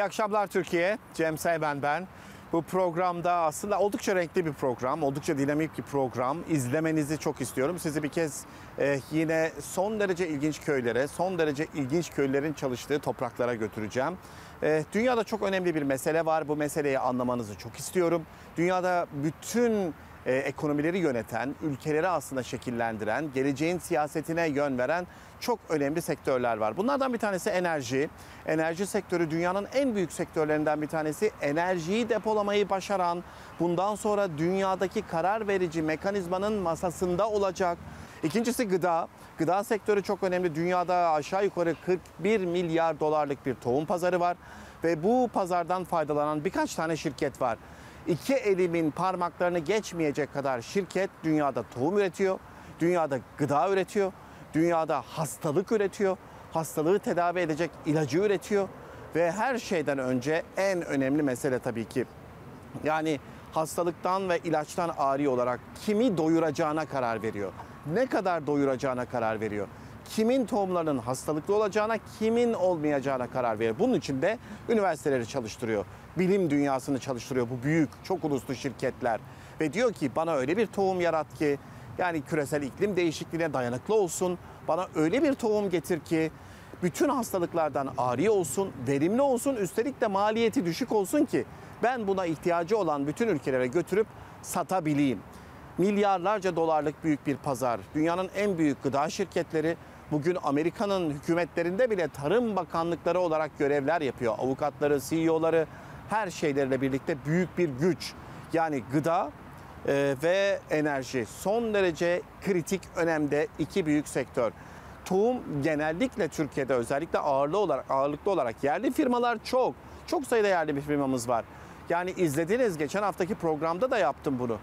İyi akşamlar Türkiye. Cem Seyben ben. Bu programda aslında oldukça renkli bir program, oldukça dinamik bir program. İzlemenizi çok istiyorum. Sizi bir kez e, yine son derece ilginç köylere, son derece ilginç köylerin çalıştığı topraklara götüreceğim. E, dünyada çok önemli bir mesele var. Bu meseleyi anlamanızı çok istiyorum. Dünyada bütün e, ekonomileri yöneten, ülkeleri aslında şekillendiren, geleceğin siyasetine yön veren çok önemli sektörler var. Bunlardan bir tanesi enerji. Enerji sektörü dünyanın en büyük sektörlerinden bir tanesi. Enerjiyi depolamayı başaran, bundan sonra dünyadaki karar verici mekanizmanın masasında olacak. İkincisi gıda. Gıda sektörü çok önemli. Dünyada aşağı yukarı 41 milyar dolarlık bir tohum pazarı var ve bu pazardan faydalanan birkaç tane şirket var. İki elimin parmaklarını geçmeyecek kadar şirket dünyada tohum üretiyor, dünyada gıda üretiyor dünyada hastalık üretiyor, hastalığı tedavi edecek ilacı üretiyor ve her şeyden önce en önemli mesele tabii ki yani hastalıktan ve ilaçtan ari olarak kimi doyuracağına karar veriyor. Ne kadar doyuracağına karar veriyor. Kimin tohumlarının hastalıklı olacağına, kimin olmayacağına karar veriyor. Bunun için de üniversiteleri çalıştırıyor. Bilim dünyasını çalıştırıyor bu büyük, çok uluslu şirketler. Ve diyor ki bana öyle bir tohum yarat ki yani küresel iklim değişikliğine dayanıklı olsun. Bana öyle bir tohum getir ki bütün hastalıklardan ari olsun, verimli olsun, üstelik de maliyeti düşük olsun ki ben buna ihtiyacı olan bütün ülkelere götürüp satabileyim. Milyarlarca dolarlık büyük bir pazar. Dünyanın en büyük gıda şirketleri bugün Amerika'nın hükümetlerinde bile tarım bakanlıkları olarak görevler yapıyor. Avukatları, CEO'ları her şeyleriyle birlikte büyük bir güç. Yani gıda ee, ve enerji son derece kritik önemde iki büyük sektör. Tohum genellikle Türkiye'de özellikle ağırlı olarak ağırlıklı olarak yerli firmalar çok. Çok sayıda yerli bir firmamız var. Yani izlediniz geçen haftaki programda da yaptım bunu.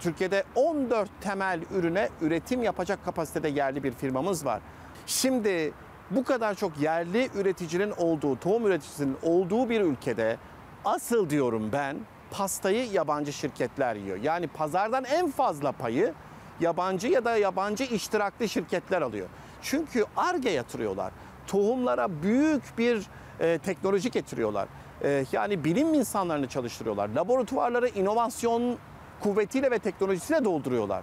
Türkiye'de 14 temel ürüne üretim yapacak kapasitede yerli bir firmamız var. Şimdi bu kadar çok yerli üreticinin olduğu, tohum üreticisinin olduğu bir ülkede asıl diyorum ben pastayı yabancı şirketler yiyor. Yani pazardan en fazla payı yabancı ya da yabancı iştiraklı şirketler alıyor. Çünkü ARGE yatırıyorlar. Tohumlara büyük bir e, teknoloji getiriyorlar. E, yani bilim insanlarını çalıştırıyorlar. Laboratuvarları inovasyon kuvvetiyle ve teknolojisiyle dolduruyorlar.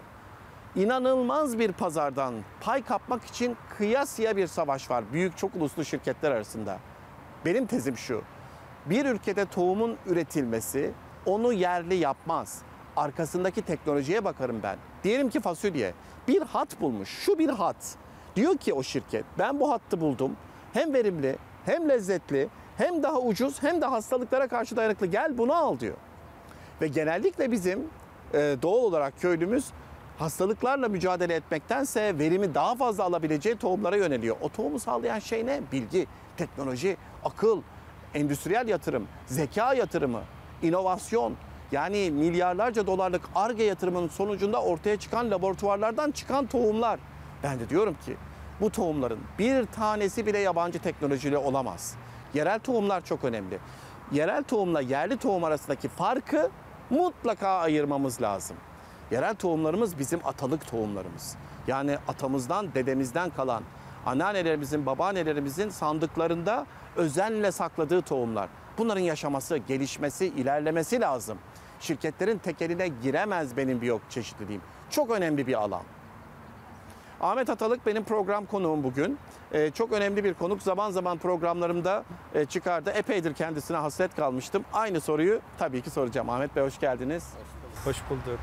İnanılmaz bir pazardan pay kapmak için kıyasıya bir savaş var büyük çok uluslu şirketler arasında. Benim tezim şu. Bir ülkede tohumun üretilmesi onu yerli yapmaz. Arkasındaki teknolojiye bakarım ben. Diyelim ki fasulye bir hat bulmuş. Şu bir hat. Diyor ki o şirket ben bu hattı buldum. Hem verimli hem lezzetli hem daha ucuz hem de hastalıklara karşı dayanıklı. Gel bunu al diyor. Ve genellikle bizim e, doğal olarak köylümüz hastalıklarla mücadele etmektense verimi daha fazla alabileceği tohumlara yöneliyor. O tohumu sağlayan şey ne? Bilgi, teknoloji, akıl, endüstriyel yatırım, zeka yatırımı inovasyon yani milyarlarca dolarlık ARGE yatırımının sonucunda ortaya çıkan laboratuvarlardan çıkan tohumlar. Ben de diyorum ki bu tohumların bir tanesi bile yabancı teknolojiyle olamaz. Yerel tohumlar çok önemli. Yerel tohumla yerli tohum arasındaki farkı mutlaka ayırmamız lazım. Yerel tohumlarımız bizim atalık tohumlarımız. Yani atamızdan, dedemizden kalan, anneannelerimizin, babaannelerimizin sandıklarında özenle sakladığı tohumlar. Bunların yaşaması, gelişmesi, ilerlemesi lazım. Şirketlerin tekeline giremez benim bir yok çeşitliliğim. Çok önemli bir alan. Ahmet Atalık benim program konuğum bugün. Ee, çok önemli bir konuk. Zaman zaman programlarımda e, çıkardı. Epeydir kendisine hasret kalmıştım. Aynı soruyu tabii ki soracağım. Ahmet Bey hoş geldiniz. Hoş bulduk. Hoş bulduk.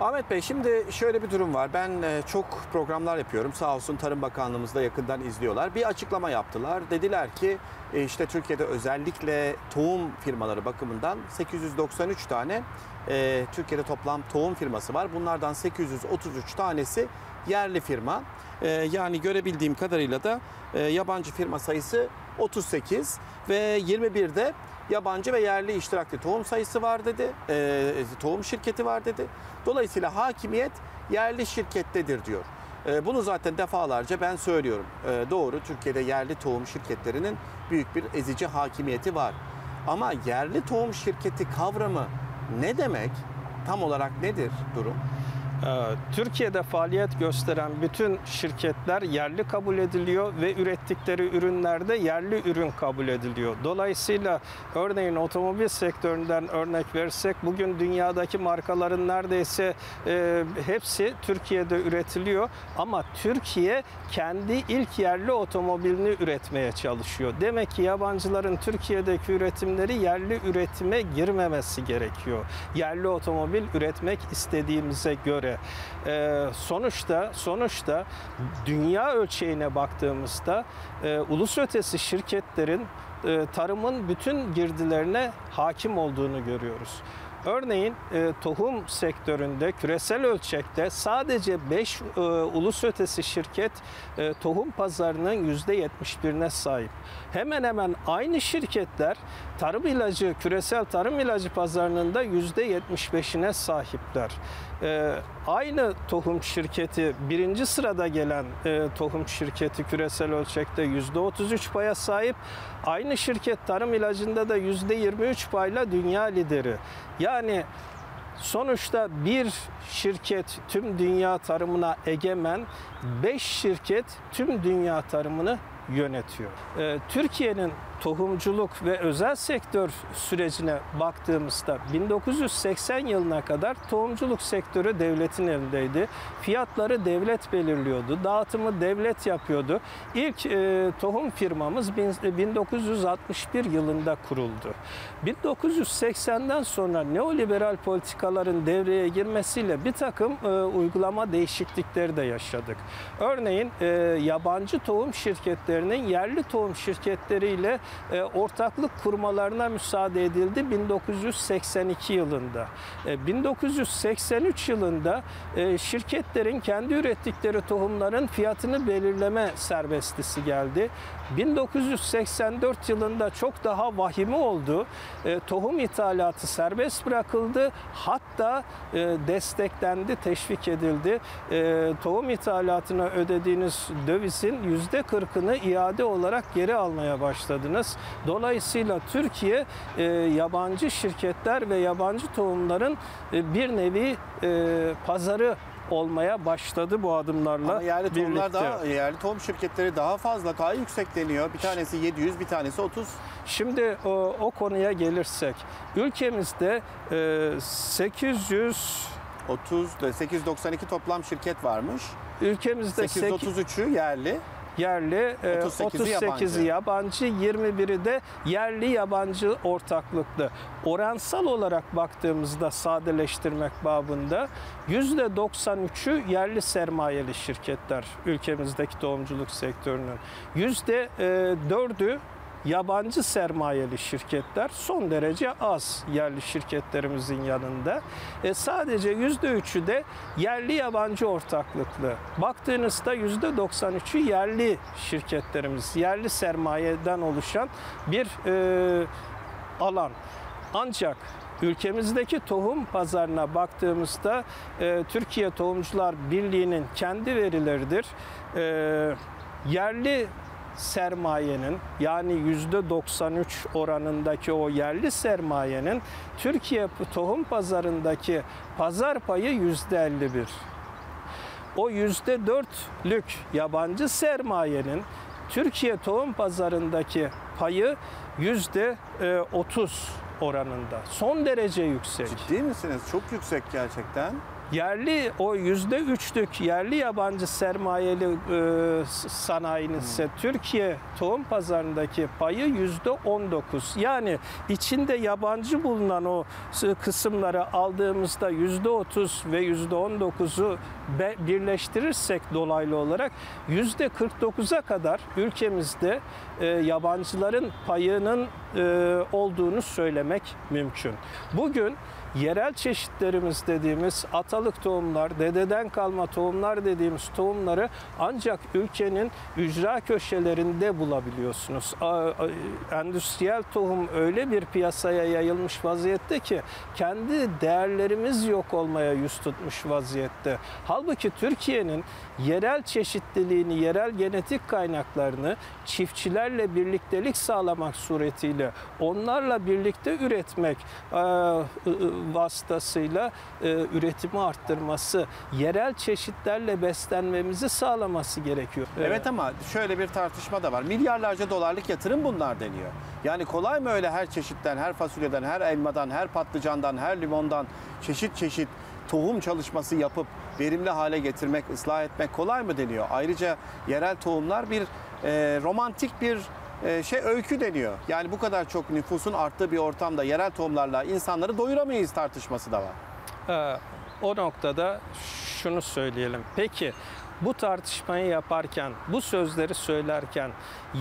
Ahmet Bey şimdi şöyle bir durum var. Ben e, çok programlar yapıyorum. Sağ olsun Tarım Bakanlığımız da yakından izliyorlar. Bir açıklama yaptılar. Dediler ki e, işte Türkiye'de özellikle tohum firmaları bakımından 893 tane e, Türkiye'de toplam tohum firması var. Bunlardan 833 tanesi yerli firma. E, yani görebildiğim kadarıyla da e, yabancı firma sayısı 38 ve 21'de yabancı ve yerli iştirakli tohum sayısı var dedi. E, tohum şirketi var dedi. Dolayısıyla hakimiyet yerli şirkettedir diyor. E, bunu zaten defalarca ben söylüyorum. E, doğru Türkiye'de yerli tohum şirketlerinin büyük bir ezici hakimiyeti var. Ama yerli tohum şirketi kavramı ne demek? Tam olarak nedir durum? Ee, Türkiye'de faaliyet gösteren bütün şirketler yerli kabul ediliyor ve ürettikleri ürünlerde yerli ürün kabul ediliyor. Dolayısıyla örneğin otomobil sektöründen örnek versek bugün dünyadaki markaların neredeyse e, hepsi Türkiye'de üretiliyor ama Türkiye kendi ilk yerli otomobilini üretmeye çalışıyor. Demek ki yabancıların Türkiye'deki üretimleri yerli üretime girmemesi gerekiyor. Yerli otomobil üretmek istediğimize göre göre. E, sonuçta sonuçta dünya ölçeğine baktığımızda e, ulus ötesi şirketlerin e, tarımın bütün girdilerine hakim olduğunu görüyoruz. Örneğin e, tohum sektöründe küresel ölçekte sadece 5 e, ulus ötesi şirket e, tohum pazarının %71'ine sahip. Hemen hemen aynı şirketler tarım ilacı, küresel tarım ilacı pazarının da %75'ine sahipler e, aynı tohum şirketi birinci sırada gelen e, tohum şirketi küresel ölçekte yüzde %33 paya sahip. Aynı şirket tarım ilacında da yüzde %23 payla dünya lideri. Yani Sonuçta bir şirket tüm dünya tarımına egemen, beş şirket tüm dünya tarımını yönetiyor. Ee, Türkiye'nin tohumculuk ve özel sektör sürecine baktığımızda 1980 yılına kadar tohumculuk sektörü devletin elindeydi. Fiyatları devlet belirliyordu. Dağıtımı devlet yapıyordu. İlk e, tohum firmamız 1961 e, yılında kuruldu. 1980'den sonra neoliberal politikaların devreye girmesiyle bir takım e, uygulama değişiklikleri de yaşadık. Örneğin e, yabancı tohum şirketlerinin yerli tohum şirketleriyle e, ortaklık kurmalarına müsaade edildi 1982 yılında. E, 1983 yılında e, şirketlerin kendi ürettikleri tohumların fiyatını belirleme serbestisi geldi. 1984 yılında çok daha vahimi oldu. E, tohum ithalatı serbest bırakıldı. Hatta e, desteklendi, teşvik edildi. E, tohum ithalatına ödediğiniz dövizin %40'ını iade olarak geri almaya başladınız alacaksınız. Dolayısıyla Türkiye e, yabancı şirketler ve yabancı tohumların e, bir nevi e, pazarı olmaya başladı bu adımlarla Ama yerli birlikte. daha yerli tohum şirketleri daha fazla daha yüksekleniyor. Bir tanesi 700, bir tanesi 30. Şimdi o, o konuya gelirsek ülkemizde e, 800 30 892 toplam şirket varmış. Ülkemizde 833'ü yerli yerli, 38'i e, yabancı. yabancı, 21'i de yerli yabancı ortaklıklı. Oransal olarak baktığımızda sadeleştirmek babında %93'ü yerli sermayeli şirketler ülkemizdeki doğumculuk sektörünün. %4'ü yabancı sermayeli şirketler son derece az yerli şirketlerimizin yanında. E, sadece %3'ü de yerli yabancı ortaklıklı. Baktığınızda %93'ü yerli şirketlerimiz, yerli sermayeden oluşan bir e, alan. Ancak Ülkemizdeki tohum pazarına baktığımızda e, Türkiye Tohumcular Birliği'nin kendi verileridir. E, yerli sermayenin yani %93 oranındaki o yerli sermayenin Türkiye tohum pazarındaki pazar payı %51. O %4'lük yabancı sermayenin Türkiye tohum pazarındaki payı %30 e, oranında. Son derece yüksek. Ciddi misiniz? Çok yüksek gerçekten yerli o yüzde üçlük yerli yabancı sermayeli e, sanayinin ise hmm. Türkiye tohum pazarındaki payı yüzde on dokuz. Yani içinde yabancı bulunan o kısımları aldığımızda yüzde otuz ve yüzde on dokuzu birleştirirsek dolaylı olarak yüzde kırk dokuza kadar ülkemizde e, yabancıların payının e, olduğunu söylemek mümkün. Bugün yerel çeşitlerimiz dediğimiz atalık tohumlar, dededen kalma tohumlar dediğimiz tohumları ancak ülkenin ücra köşelerinde bulabiliyorsunuz. Endüstriyel tohum öyle bir piyasaya yayılmış vaziyette ki kendi değerlerimiz yok olmaya yüz tutmuş vaziyette. Halbuki Türkiye'nin yerel çeşitliliğini, yerel genetik kaynaklarını çiftçilerle birliktelik sağlamak suretiyle onlarla birlikte üretmek vasıtasıyla e, üretimi arttırması, yerel çeşitlerle beslenmemizi sağlaması gerekiyor. Evet ama şöyle bir tartışma da var. Milyarlarca dolarlık yatırım bunlar deniyor. Yani kolay mı öyle her çeşitten, her fasulyeden, her elmadan, her patlıcandan, her limondan çeşit çeşit tohum çalışması yapıp verimli hale getirmek, ıslah etmek kolay mı deniyor? Ayrıca yerel tohumlar bir e, romantik bir ee, şey öykü deniyor. Yani bu kadar çok nüfusun arttığı bir ortamda yerel tohumlarla insanları doyuramayız tartışması da var. Ee, o noktada şunu söyleyelim. Peki bu tartışmayı yaparken, bu sözleri söylerken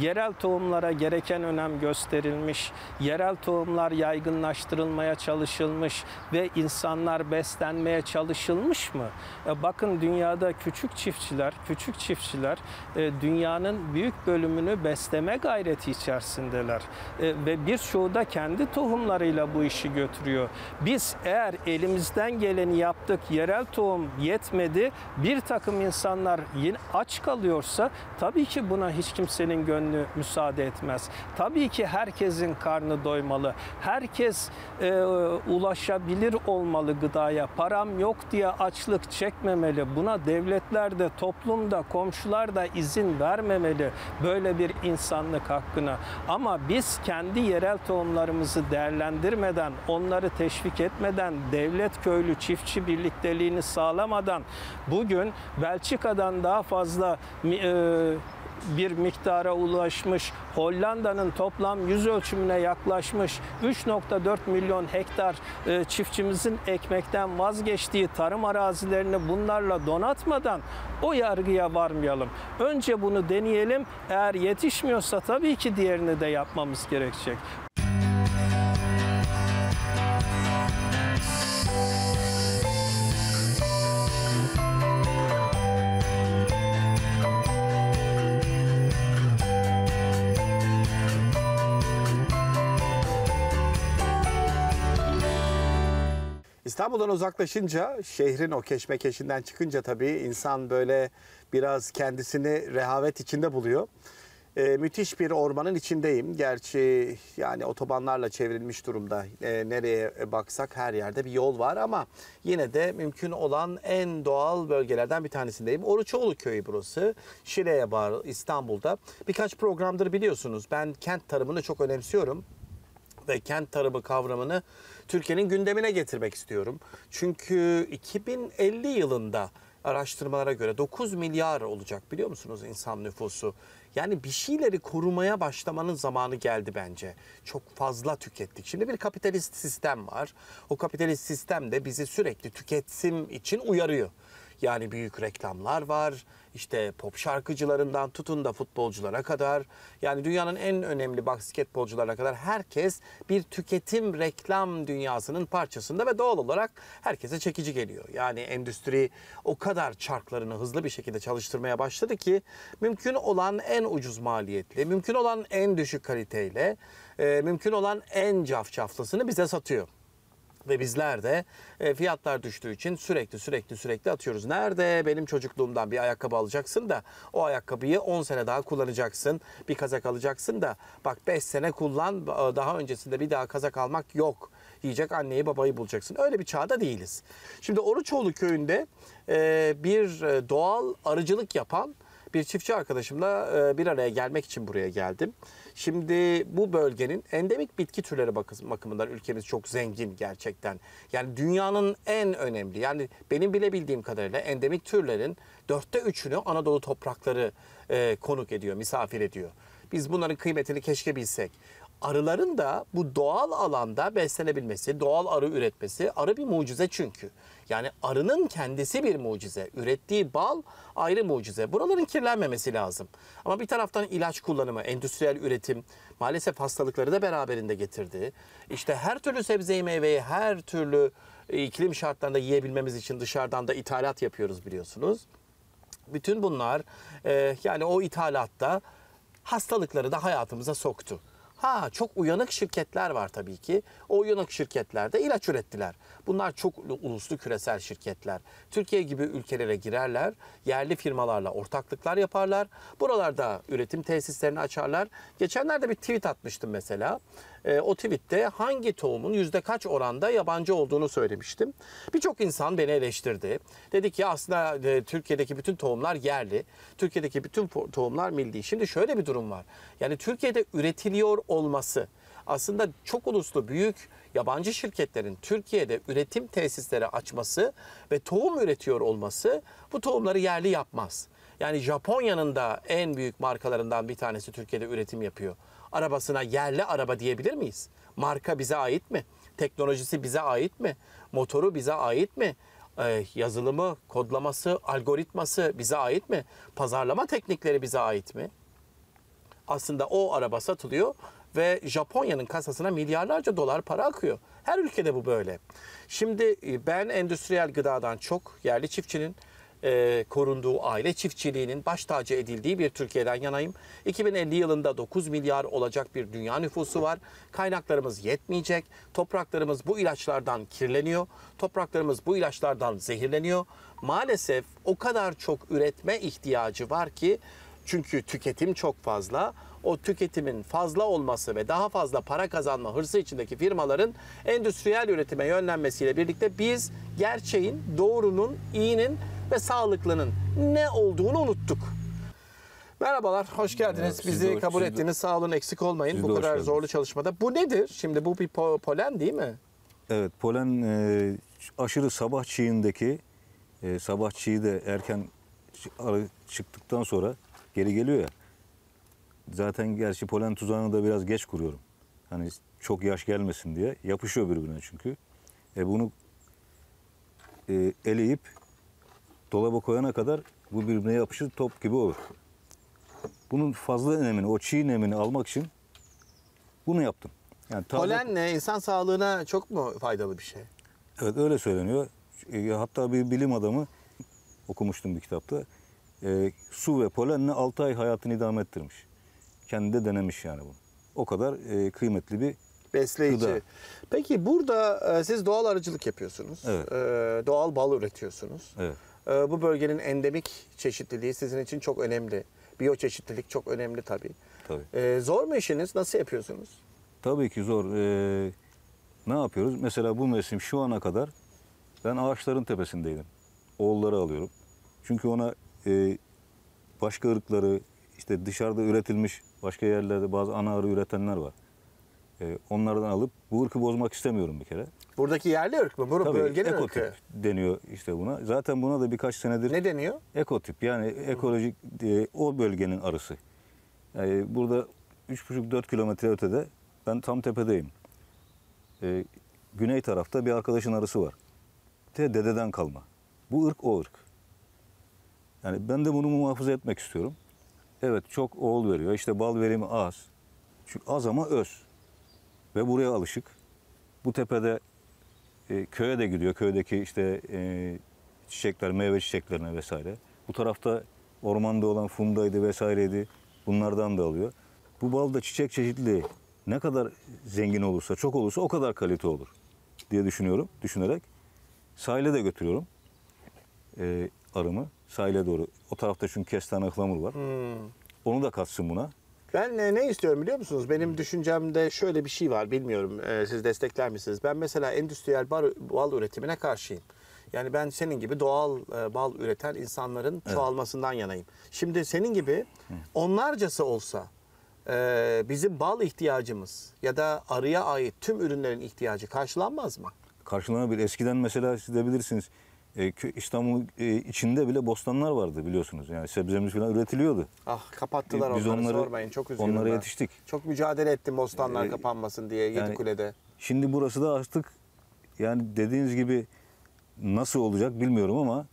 yerel tohumlara gereken önem gösterilmiş, yerel tohumlar yaygınlaştırılmaya çalışılmış ve insanlar beslenmeye çalışılmış mı? E, bakın dünyada küçük çiftçiler, küçük çiftçiler e, dünyanın büyük bölümünü besleme gayreti içerisindeler e, ve birçoğu da kendi tohumlarıyla bu işi götürüyor. Biz eğer elimizden geleni yaptık, yerel tohum yetmedi, bir takım insanlar yine aç kalıyorsa tabii ki buna hiç kimsenin gönlü gönlü müsaade etmez. Tabii ki herkesin karnı doymalı. Herkes e, ulaşabilir olmalı gıdaya. Param yok diye açlık çekmemeli. Buna devletler de, toplum da, komşular da izin vermemeli böyle bir insanlık hakkına. Ama biz kendi yerel tohumlarımızı değerlendirmeden, onları teşvik etmeden, devlet köylü çiftçi birlikteliğini sağlamadan bugün Belçika'dan daha fazla e, bir miktara ulaşmış, Hollanda'nın toplam yüz ölçümüne yaklaşmış 3.4 milyon hektar e, çiftçimizin ekmekten vazgeçtiği tarım arazilerini bunlarla donatmadan o yargıya varmayalım. Önce bunu deneyelim. Eğer yetişmiyorsa tabii ki diğerini de yapmamız gerekecek. İstanbul'dan uzaklaşınca, şehrin o keşmekeşinden çıkınca tabii insan böyle biraz kendisini rehavet içinde buluyor. Ee, müthiş bir ormanın içindeyim. Gerçi yani otobanlarla çevrilmiş durumda. Ee, nereye baksak her yerde bir yol var ama yine de mümkün olan en doğal bölgelerden bir tanesindeyim. Oruçoğlu köyü burası. Şile'ye bağlı İstanbul'da. Birkaç programdır biliyorsunuz ben kent tarımını çok önemsiyorum ve kent tarımı kavramını Türkiye'nin gündemine getirmek istiyorum. Çünkü 2050 yılında araştırmalara göre 9 milyar olacak biliyor musunuz insan nüfusu? Yani bir şeyleri korumaya başlamanın zamanı geldi bence. Çok fazla tükettik. Şimdi bir kapitalist sistem var. O kapitalist sistem de bizi sürekli tüketim için uyarıyor. Yani büyük reklamlar var. İşte pop şarkıcılarından tutun da futbolculara kadar. Yani dünyanın en önemli basketbolcularına kadar herkes bir tüketim reklam dünyasının parçasında ve doğal olarak herkese çekici geliyor. Yani endüstri o kadar çarklarını hızlı bir şekilde çalıştırmaya başladı ki mümkün olan en ucuz maliyetle, mümkün olan en düşük kaliteyle, e, mümkün olan en cafcaflısını bize satıyor ve bizler de e, fiyatlar düştüğü için sürekli sürekli sürekli atıyoruz. Nerede benim çocukluğumdan bir ayakkabı alacaksın da o ayakkabıyı 10 sene daha kullanacaksın. Bir kazak alacaksın da bak 5 sene kullan e, daha öncesinde bir daha kazak almak yok yiyecek anneyi babayı bulacaksın. Öyle bir çağda değiliz. Şimdi Oruçoğlu köyünde e, bir e, doğal arıcılık yapan bir çiftçi arkadaşımla e, bir araya gelmek için buraya geldim. Şimdi bu bölgenin endemik bitki türleri bakımından ülkemiz çok zengin gerçekten. Yani dünyanın en önemli yani benim bile bildiğim kadarıyla endemik türlerin dörtte üçünü Anadolu toprakları e, konuk ediyor, misafir ediyor. Biz bunların kıymetini keşke bilsek arıların da bu doğal alanda beslenebilmesi, doğal arı üretmesi arı bir mucize çünkü. Yani arının kendisi bir mucize. Ürettiği bal ayrı mucize. Buraların kirlenmemesi lazım. Ama bir taraftan ilaç kullanımı, endüstriyel üretim maalesef hastalıkları da beraberinde getirdi. İşte her türlü sebzeyi meyveyi her türlü e, iklim şartlarında yiyebilmemiz için dışarıdan da ithalat yapıyoruz biliyorsunuz. Bütün bunlar e, yani o ithalatta hastalıkları da hayatımıza soktu. Ha çok uyanık şirketler var tabii ki. O uyanık şirketlerde ilaç ürettiler. Bunlar çok uluslu küresel şirketler. Türkiye gibi ülkelere girerler, yerli firmalarla ortaklıklar yaparlar. Buralarda üretim tesislerini açarlar. Geçenlerde bir tweet atmıştım mesela e, o tweette hangi tohumun yüzde kaç oranda yabancı olduğunu söylemiştim. Birçok insan beni eleştirdi. Dedi ki aslında e, Türkiye'deki bütün tohumlar yerli. Türkiye'deki bütün tohumlar milli. Şimdi şöyle bir durum var. Yani Türkiye'de üretiliyor olması aslında çok uluslu büyük yabancı şirketlerin Türkiye'de üretim tesisleri açması ve tohum üretiyor olması bu tohumları yerli yapmaz. Yani Japonya'nın da en büyük markalarından bir tanesi Türkiye'de üretim yapıyor arabasına yerli araba diyebilir miyiz? Marka bize ait mi? Teknolojisi bize ait mi? Motoru bize ait mi? Ee, yazılımı, kodlaması, algoritması bize ait mi? Pazarlama teknikleri bize ait mi? Aslında o araba satılıyor ve Japonya'nın kasasına milyarlarca dolar para akıyor. Her ülkede bu böyle. Şimdi eh, ben endüstriyel gıdadan çok yerli çiftçinin e, korunduğu aile çiftçiliğinin baş tacı edildiği bir Türkiye'den yanayım. 2050 yılında 9 milyar olacak bir dünya nüfusu var. Kaynaklarımız yetmeyecek. Topraklarımız bu ilaçlardan kirleniyor. Topraklarımız bu ilaçlardan zehirleniyor. Maalesef o kadar çok üretme ihtiyacı var ki çünkü tüketim çok fazla. O tüketimin fazla olması ve daha fazla para kazanma hırsı içindeki firmaların endüstriyel üretime yönlenmesiyle birlikte biz gerçeğin, doğrunun, iyinin ve sağlıklının ne olduğunu unuttuk. Merhabalar, hoş geldiniz. Merhaba, Bizi de, kabul siz ettiniz. De, Sağ olun, eksik olmayın bu kadar zorlu çalışmada. Bu nedir? Şimdi bu bir po polen değil mi? Evet, polen e, aşırı sabah çiğindeki, e, sabah çiği de erken çıktıktan sonra geri geliyor ya. Zaten gerçi polen tuzağını da biraz geç kuruyorum. Hani çok yaş gelmesin diye. Yapışıyor birbirine çünkü. E bunu e, eleyip dolaba koyana kadar bu birbirine yapışır top gibi olur. Bunun fazla nemini, o çiğ nemini almak için bunu yaptım. Yani taze... Polen ne? İnsan sağlığına çok mu faydalı bir şey? Evet öyle söyleniyor. E, hatta bir bilim adamı okumuştum bir kitapta. E, su ve polenle 6 ay hayatını idame ettirmiş. Kendi de denemiş yani bunu. O kadar e, kıymetli bir besleyici. Gıda. Peki burada e, siz doğal arıcılık yapıyorsunuz. Evet. E, doğal bal üretiyorsunuz. Evet. Ee, bu bölgenin endemik çeşitliliği sizin için çok önemli. Biyoçeşitlilik çok önemli tabii. tabii. Ee, zor mu işiniz? Nasıl yapıyorsunuz? Tabii ki zor. Ee, ne yapıyoruz? Mesela bu mevsim şu ana kadar ben ağaçların tepesindeydim. Oğulları alıyorum. Çünkü ona e, başka ırkları, işte dışarıda üretilmiş başka yerlerde bazı ana arı üretenler var. Ee, onlardan alıp bu ırkı bozmak istemiyorum bir kere. Buradaki yerli ırk mı? Bu Tabii, bölgenin ekotip ırkı. deniyor işte buna. Zaten buna da birkaç senedir... Ne deniyor? Ekotip yani ekolojik e, o bölgenin arısı. Yani burada 3,5-4 kilometre ötede ben tam tepedeyim. E, güney tarafta bir arkadaşın arısı var. Te dededen kalma. Bu ırk o ırk. Yani ben de bunu muhafaza etmek istiyorum. Evet çok oğul veriyor. İşte bal verimi az. Çünkü az ama öz ve buraya alışık. Bu tepede e, köye de gidiyor. Köydeki işte e, çiçekler, meyve çiçeklerine vesaire. Bu tarafta ormanda olan fundaydı vesaireydi. Bunlardan da alıyor. Bu balda çiçek çeşitliliği ne kadar zengin olursa, çok olursa o kadar kalite olur diye düşünüyorum, düşünerek. Sahile de götürüyorum e, arımı. Sahile doğru. O tarafta çünkü kestane ıhlamur var. Hmm. Onu da katsın buna. Ben ne, ne istiyorum biliyor musunuz? Benim düşüncemde şöyle bir şey var. Bilmiyorum e, siz destekler misiniz? Ben mesela endüstriyel bal, bal üretimine karşıyım. Yani ben senin gibi doğal e, bal üreten insanların evet. çoğalmasından yanayım. Şimdi senin gibi onlarcası olsa e, bizim bal ihtiyacımız ya da arıya ait tüm ürünlerin ihtiyacı karşılanmaz mı? Karşılanabilir. Eskiden mesela siz de bilirsiniz e, İstanbul e, içinde bile bostanlar vardı biliyorsunuz. Yani sebzemiz falan üretiliyordu. Ah kapattılar e, biz onları, onları sormayın. Çok üzgünüm Onlara yetiştik. Çok mücadele ettim bostanlar e, kapanmasın diye yani, Yedikule'de. Şimdi burası da artık yani dediğiniz gibi nasıl olacak bilmiyorum ama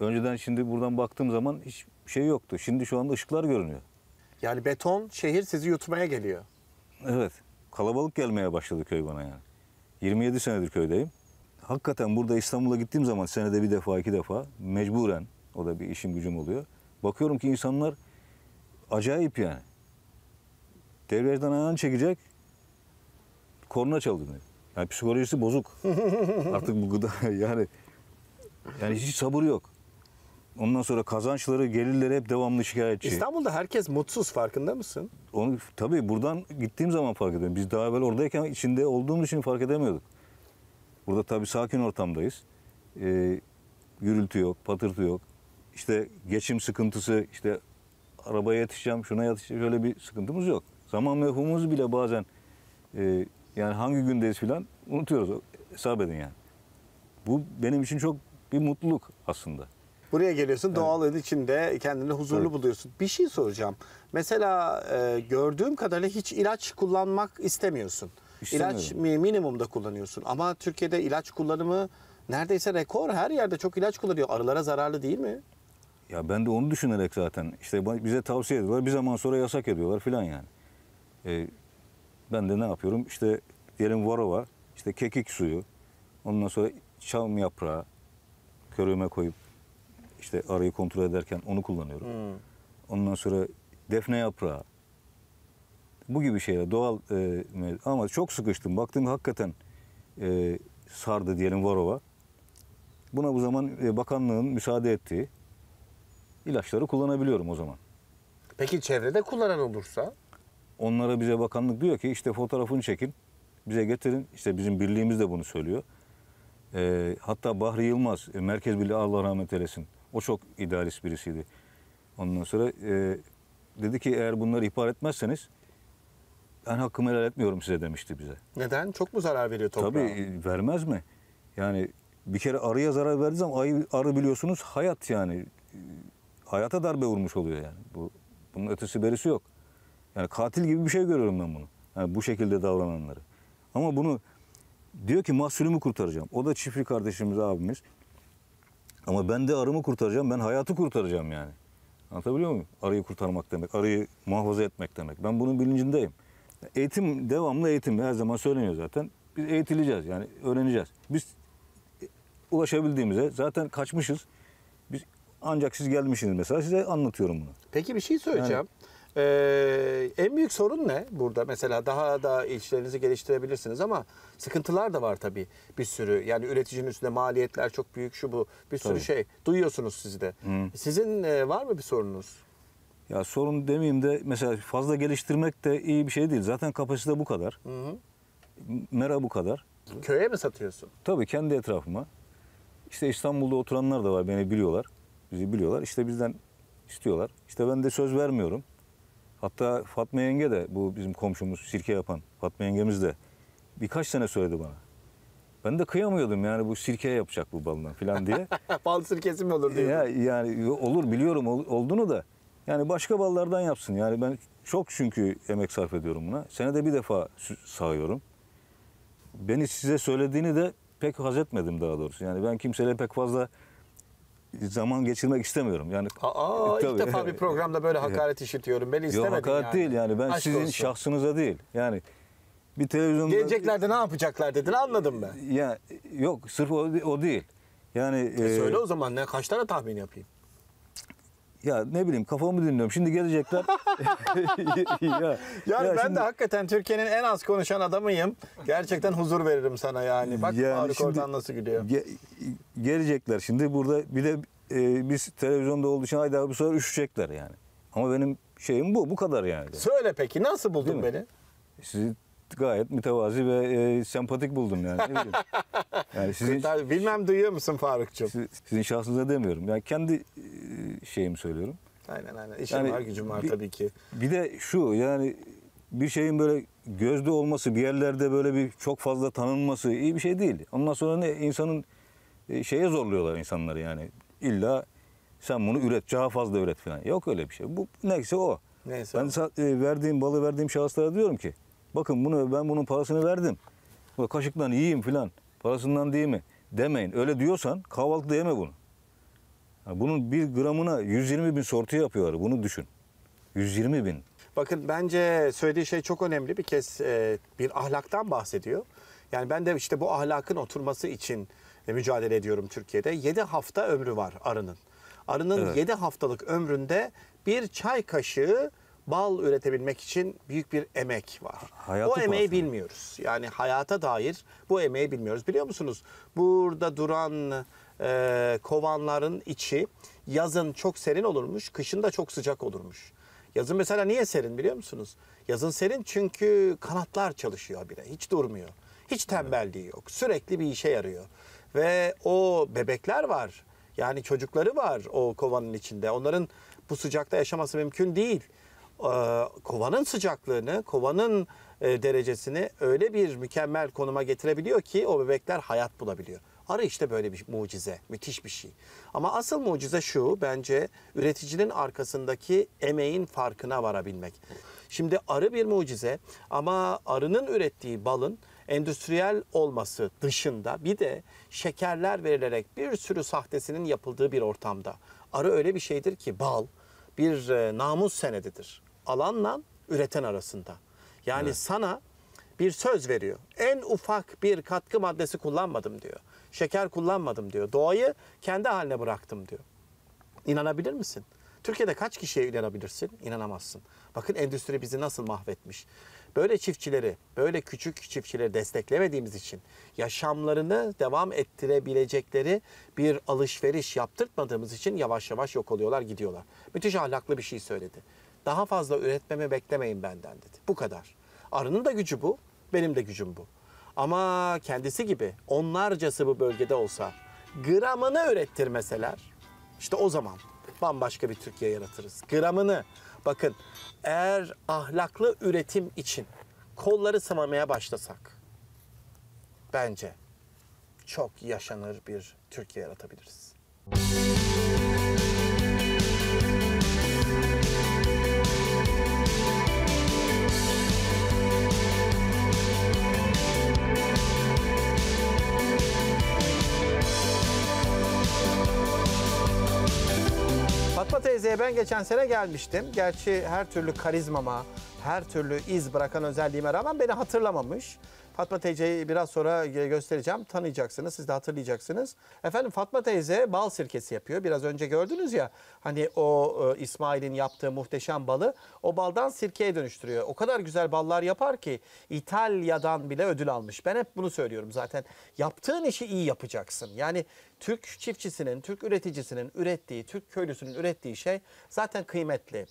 önceden şimdi buradan baktığım zaman hiç şey yoktu. Şimdi şu anda ışıklar görünüyor. Yani beton şehir sizi yutmaya geliyor. Evet. Kalabalık gelmeye başladı köy bana yani. 27 senedir köydeyim hakikaten burada İstanbul'a gittiğim zaman senede bir defa iki defa mecburen o da bir işim gücüm oluyor. Bakıyorum ki insanlar acayip yani. Devrejden ayağını çekecek korna çaldığını. Yani psikolojisi bozuk. Artık bu gıda yani yani hiç sabır yok. Ondan sonra kazançları, gelirleri hep devamlı şikayetçi. İstanbul'da herkes mutsuz farkında mısın? Onu tabii buradan gittiğim zaman fark ediyorum. Biz daha evvel oradayken içinde olduğumuz için fark edemiyorduk. Burada tabii sakin ortamdayız. E, gürültü yok, patırtı yok. İşte geçim sıkıntısı, işte arabaya yetişeceğim, şuna yetişeceğim şöyle bir sıkıntımız yok. Zaman mevhumumuz bile bazen e, yani hangi gündeyiz filan unutuyoruz. Hesap edin yani. Bu benim için çok bir mutluluk aslında. Buraya geliyorsun evet. doğalın içinde kendini huzurlu evet. buluyorsun. Bir şey soracağım. Mesela e, gördüğüm kadarıyla hiç ilaç kullanmak istemiyorsun. İlaç minimumda kullanıyorsun ama Türkiye'de ilaç kullanımı neredeyse rekor. Her yerde çok ilaç kullanıyor. Arılara zararlı değil mi? Ya ben de onu düşünerek zaten işte bize tavsiye ediyorlar. Bir zaman sonra yasak ediyorlar filan yani. Ee, ben de ne yapıyorum? İşte diyelim varo var. İşte kekik suyu. Ondan sonra çam yaprağı körüme koyup işte arayı kontrol ederken onu kullanıyorum. Hmm. Ondan sonra defne yaprağı. Bu gibi şeyler doğal e, ama çok sıkıştım. Baktım hakikaten e, sardı diyelim varova. Buna bu zaman e, bakanlığın müsaade ettiği ilaçları kullanabiliyorum o zaman. Peki çevrede kullanan olursa? Onlara bize bakanlık diyor ki işte fotoğrafını çekin, bize getirin. İşte bizim birliğimiz de bunu söylüyor. E, hatta Bahri Yılmaz, e, Merkez Birliği Allah rahmet eylesin. O çok idealist birisiydi. Ondan sonra e, dedi ki eğer bunları ihbar etmezseniz ben hakkımı helal etmiyorum size demişti bize. Neden? Çok mu zarar veriyor toprağa? Tabii e, vermez mi? Yani bir kere arıya zarar verdiği zaman ayı, arı biliyorsunuz hayat yani. E, hayata darbe vurmuş oluyor yani. Bu, bunun ötesi berisi yok. Yani katil gibi bir şey görüyorum ben bunu. Yani bu şekilde davrananları. Ama bunu diyor ki mahsulümü kurtaracağım. O da çiftçi kardeşimiz abimiz. Ama ben de arımı kurtaracağım. Ben hayatı kurtaracağım yani. Anlatabiliyor muyum? Arıyı kurtarmak demek, arıyı muhafaza etmek demek. Ben bunun bilincindeyim. Eğitim, devamlı eğitim. Her zaman söyleniyor zaten. Biz eğitileceğiz yani öğreneceğiz. Biz ulaşabildiğimize zaten kaçmışız. Biz ancak siz gelmişsiniz mesela size anlatıyorum bunu. Peki bir şey söyleyeceğim. Yani, ee, en büyük sorun ne burada? Mesela daha da ilişkilerinizi geliştirebilirsiniz ama sıkıntılar da var tabii bir sürü. Yani üreticinin üstünde maliyetler çok büyük şu bu bir sürü şey. Duyuyorsunuz siz de. Hı. Sizin e, var mı bir sorunuz? Ya sorun demeyeyim de mesela fazla geliştirmek de iyi bir şey değil. Zaten kapasite bu kadar. Hı hı. Mera bu kadar. Köye mi satıyorsun? Tabii kendi etrafıma. İşte İstanbul'da oturanlar da var beni biliyorlar. Bizi biliyorlar. İşte bizden istiyorlar. İşte ben de söz vermiyorum. Hatta Fatma yenge de bu bizim komşumuz sirke yapan Fatma yengemiz de birkaç sene söyledi bana. Ben de kıyamıyordum yani bu sirke yapacak bu balına falan diye. Bal sirkesi mi olur diye. Ya, yani olur biliyorum ol, olduğunu da yani başka ballardan yapsın. Yani ben çok çünkü emek sarf ediyorum buna. Senede bir defa sağıyorum. Beni size söylediğini de pek haz etmedim daha doğrusu. Yani ben kimseyle pek fazla zaman geçirmek istemiyorum. Yani Aa, e, tabii. ilk defa bir programda böyle hakaret işitiyorum. Beni istemedin Yok, hakaret yani. değil yani. Ben Aşk sizin olsun. şahsınıza değil. Yani bir televizyonda... Geleceklerde ne yapacaklar dedin anladım ben. Ya, yok sırf o, o değil. Yani e, söyle e, o zaman ne kaç tane tahmin yapayım? ya ne bileyim kafamı dinliyorum. Şimdi gelecekler. ya, yani ya ben şimdi... de hakikaten Türkiye'nin en az konuşan adamıyım. Gerçekten huzur veririm sana yani. Bak yani Faruk şimdi, oradan nasıl gülüyor. Ge- gelecekler şimdi burada bir de e, biz televizyonda olduğu için hayda bu sefer üşüyecekler yani. Ama benim şeyim bu. Bu kadar yani. Söyle peki nasıl buldun Değil beni? Mi? Sizi gayet mütevazi ve e, sempatik buldum yani. Ne bileyim. yani sizin, bilmem duyuyor musun Faruk'cum? Siz, sizin şahsınıza demiyorum. Yani kendi e, şeyimi söylüyorum. Aynen aynen. İşim yani, var gücüm var bir, tabii ki. Bir de şu yani bir şeyin böyle gözde olması, bir yerlerde böyle bir çok fazla tanınması iyi bir şey değil. Ondan sonra ne insanın e, şeye zorluyorlar insanları yani. İlla sen bunu üret, daha fazla üret falan. Yok öyle bir şey. Bu neyse o. Neyse. Ben o. E, verdiğim balı verdiğim şahıslara diyorum ki Bakın bunu ben bunun parasını verdim. Bu kaşıktan yiyeyim filan. Parasından değil mi? Demeyin. Öyle diyorsan kahvaltıda yeme bunu. bunun bir gramına 120 bin sortu yapıyorlar. Bunu düşün. 120 bin. Bakın bence söylediği şey çok önemli. Bir kez e, bir ahlaktan bahsediyor. Yani ben de işte bu ahlakın oturması için e, mücadele ediyorum Türkiye'de. 7 hafta ömrü var arının. Arının evet. 7 haftalık ömründe bir çay kaşığı bal üretebilmek için büyük bir emek var. Hayatı o emeği aslında. bilmiyoruz. Yani hayata dair bu emeği bilmiyoruz. Biliyor musunuz? Burada duran e, kovanların içi yazın çok serin olurmuş, kışın da çok sıcak olurmuş. Yazın mesela niye serin biliyor musunuz? Yazın serin çünkü kanatlar çalışıyor bile. Hiç durmuyor. Hiç tembelliği yok. Sürekli bir işe yarıyor. Ve o bebekler var. Yani çocukları var o kovanın içinde. Onların bu sıcakta yaşaması mümkün değil. E, kovanın sıcaklığını, kovanın e, derecesini öyle bir mükemmel konuma getirebiliyor ki o bebekler hayat bulabiliyor. Arı işte böyle bir mucize, müthiş bir şey. Ama asıl mucize şu bence üreticinin arkasındaki emeğin farkına varabilmek. Şimdi arı bir mucize ama arının ürettiği balın endüstriyel olması dışında bir de şekerler verilerek bir sürü sahtesinin yapıldığı bir ortamda. Arı öyle bir şeydir ki bal bir e, namus senedidir alanla üreten arasında. Yani evet. sana bir söz veriyor. En ufak bir katkı maddesi kullanmadım diyor. Şeker kullanmadım diyor. Doğayı kendi haline bıraktım diyor. İnanabilir misin? Türkiye'de kaç kişiye inanabilirsin? İnanamazsın. Bakın endüstri bizi nasıl mahvetmiş. Böyle çiftçileri, böyle küçük çiftçileri desteklemediğimiz için yaşamlarını devam ettirebilecekleri bir alışveriş yaptırtmadığımız için yavaş yavaş yok oluyorlar, gidiyorlar. Müthiş ahlaklı bir şey söyledi. Daha fazla üretmeme beklemeyin benden dedi. Bu kadar. Arının da gücü bu, benim de gücüm bu. Ama kendisi gibi onlarcası bu bölgede olsa gramını ürettirmeseler işte o zaman bambaşka bir Türkiye yaratırız. Gramını bakın eğer ahlaklı üretim için kolları sıvamaya başlasak bence çok yaşanır bir Türkiye yaratabiliriz. Müzik Fatma teyzeye ben geçen sene gelmiştim. Gerçi her türlü karizmama, her türlü iz bırakan özelliğime rağmen beni hatırlamamış. Fatma teyzeyi biraz sonra göstereceğim. Tanıyacaksınız, siz de hatırlayacaksınız. Efendim Fatma teyze bal sirkesi yapıyor. Biraz önce gördünüz ya hani o e, İsmail'in yaptığı muhteşem balı o baldan sirkeye dönüştürüyor. O kadar güzel ballar yapar ki İtalya'dan bile ödül almış. Ben hep bunu söylüyorum zaten. Yaptığın işi iyi yapacaksın. Yani Türk çiftçisinin, Türk üreticisinin ürettiği, Türk köylüsünün ürettiği şey zaten kıymetli.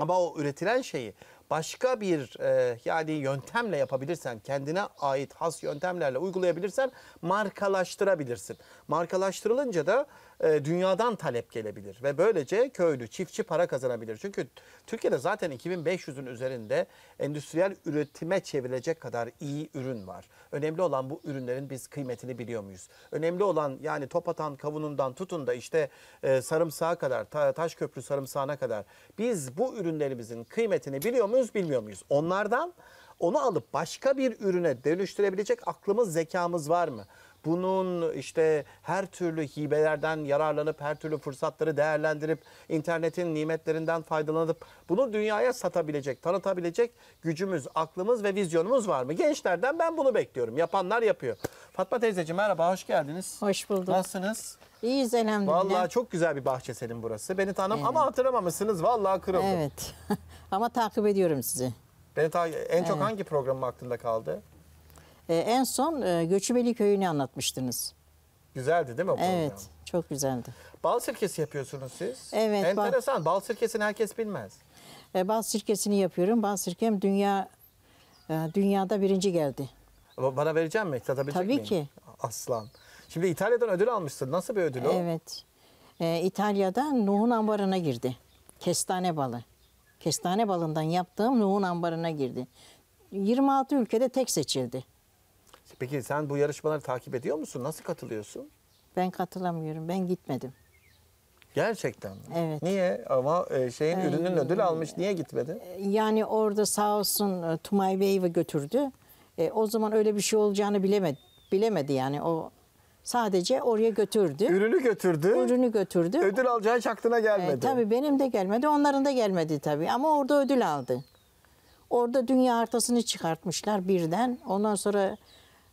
Ama o üretilen şeyi başka bir e, yani yöntemle yapabilirsen, kendine ait has yöntemlerle uygulayabilirsen markalaştırabilirsin. Markalaştırılınca da e, dünyadan talep gelebilir ve böylece köylü, çiftçi para kazanabilir. Çünkü Türkiye'de zaten 2500'ün üzerinde endüstriyel üretime çevrilecek kadar iyi ürün var. Önemli olan bu ürünlerin biz kıymetini biliyor muyuz? Önemli olan yani topatan kavunundan tutun da işte e, sarımsağa kadar, taş köprü sarımsağına kadar biz bu ürünlerimizin kıymetini biliyor muyuz, bilmiyor muyuz? Onlardan onu alıp başka bir ürüne dönüştürebilecek aklımız, zekamız var mı? bunun işte her türlü hibelerden yararlanıp her türlü fırsatları değerlendirip internetin nimetlerinden faydalanıp bunu dünyaya satabilecek, tanıtabilecek gücümüz, aklımız ve vizyonumuz var mı? Gençlerden ben bunu bekliyorum. Yapanlar yapıyor. Fatma teyzeciğim merhaba, hoş geldiniz. Hoş bulduk. Nasılsınız? İyiyiz elhamdülillah. Vallahi çok güzel bir bahçe senin burası. Beni tanım evet. ama hatırlamamışsınız. Vallahi kırıldım. Evet. ama takip ediyorum sizi. Beni ta en evet. çok hangi programım aklında kaldı? E, en son e, Göçübeli Köyü'nü anlatmıştınız. Güzeldi değil mi? bu Evet program? çok güzeldi. Bal sirkesi yapıyorsunuz siz. Evet. Enteresan. Bal, bal sirkesini herkes bilmez. E, bal sirkesini yapıyorum. Bal sirkem dünya e, dünyada birinci geldi. bana vereceğim mi? Tadabilecek Tabii miyim? ki. Aslan. Şimdi İtalya'dan ödül almışsın. Nasıl bir ödül o? Evet. E, İtalya'da Nuh'un ambarına girdi. Kestane balı. Kestane balından yaptığım Nuh'un ambarına girdi. 26 ülkede tek seçildi. Peki sen bu yarışmaları takip ediyor musun? Nasıl katılıyorsun? Ben katılamıyorum. Ben gitmedim. Gerçekten mi? Evet. Niye? Ama e, şeyin ee, ürünün ödül almış. Niye gitmedin? E, yani orada sağ olsun e, Tumay Bey götürdü. o zaman öyle bir şey olacağını bilemedi. Bilemedi yani o sadece oraya götürdü. Ürünü götürdü. Ürünü götürdü. Ödül alacağı çaktına gelmedi. E, tabii benim de gelmedi. Onların da gelmedi tabii. Ama orada ödül aldı. Orada dünya haritasını çıkartmışlar birden. Ondan sonra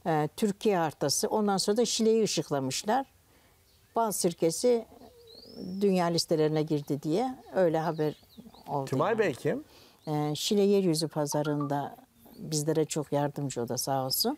e, Türkiye haritası. Ondan sonra da Şile'yi ışıklamışlar. Bal sirkesi dünya listelerine girdi diye öyle haber oldu. Tümay yani. Bey kim? E, Şile Yeryüzü Pazarı'nda bizlere çok yardımcı o da sağ olsun.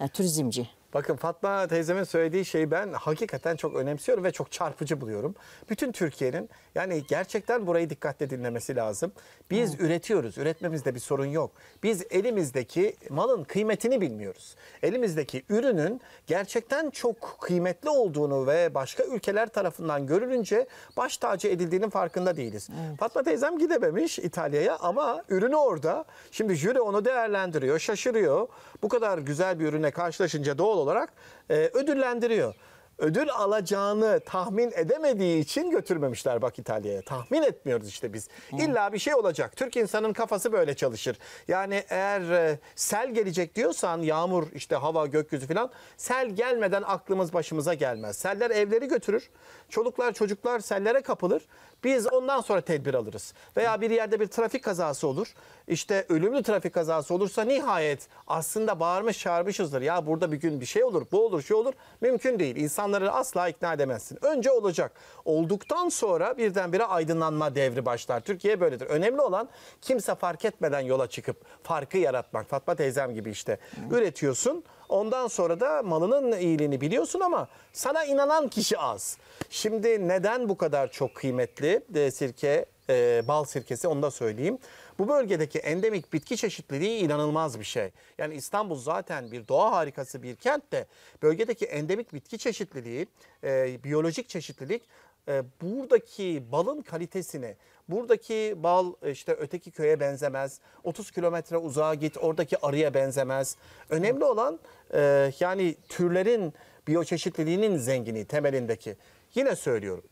E, turizmci. Bakın Fatma teyzemin söylediği şeyi ben hakikaten çok önemsiyorum ve çok çarpıcı buluyorum. Bütün Türkiye'nin yani gerçekten burayı dikkatle dinlemesi lazım. Biz hmm. üretiyoruz. Üretmemizde bir sorun yok. Biz elimizdeki malın kıymetini bilmiyoruz. Elimizdeki ürünün gerçekten çok kıymetli olduğunu ve başka ülkeler tarafından görülünce baş tacı edildiğinin farkında değiliz. Evet. Fatma teyzem gidememiş İtalya'ya ama ürünü orada. Şimdi jüri onu değerlendiriyor, şaşırıyor. Bu kadar güzel bir ürüne karşılaşınca doğal olarak e, ödüllendiriyor. Ödül alacağını tahmin edemediği için götürmemişler bak İtalya'ya. Tahmin etmiyoruz işte biz. İlla bir şey olacak. Türk insanın kafası böyle çalışır. Yani eğer e, sel gelecek diyorsan yağmur işte hava gökyüzü falan sel gelmeden aklımız başımıza gelmez. Seller evleri götürür. Çoluklar çocuklar sellere kapılır. Biz ondan sonra tedbir alırız. Veya bir yerde bir trafik kazası olur. İşte ölümlü trafik kazası olursa nihayet aslında bağırmış çağırmışızdır. Ya burada bir gün bir şey olur, bu olur, şey olur. Mümkün değil. İnsanları asla ikna edemezsin. Önce olacak. Olduktan sonra birdenbire aydınlanma devri başlar. Türkiye böyledir. Önemli olan kimse fark etmeden yola çıkıp farkı yaratmak. Fatma teyzem gibi işte. Üretiyorsun Ondan sonra da malının iyiliğini biliyorsun ama sana inanan kişi az. Şimdi neden bu kadar çok kıymetli e, sirke, e, bal sirkesi onu da söyleyeyim. Bu bölgedeki endemik bitki çeşitliliği inanılmaz bir şey. Yani İstanbul zaten bir doğa harikası bir kent de bölgedeki endemik bitki çeşitliliği, e, biyolojik çeşitlilik e, buradaki balın kalitesini, buradaki bal e, işte öteki köye benzemez, 30 kilometre uzağa git oradaki arıya benzemez. Önemli olan e, yani türlerin biyoçeşitliliğinin zenginliği temelindeki. Yine söylüyorum.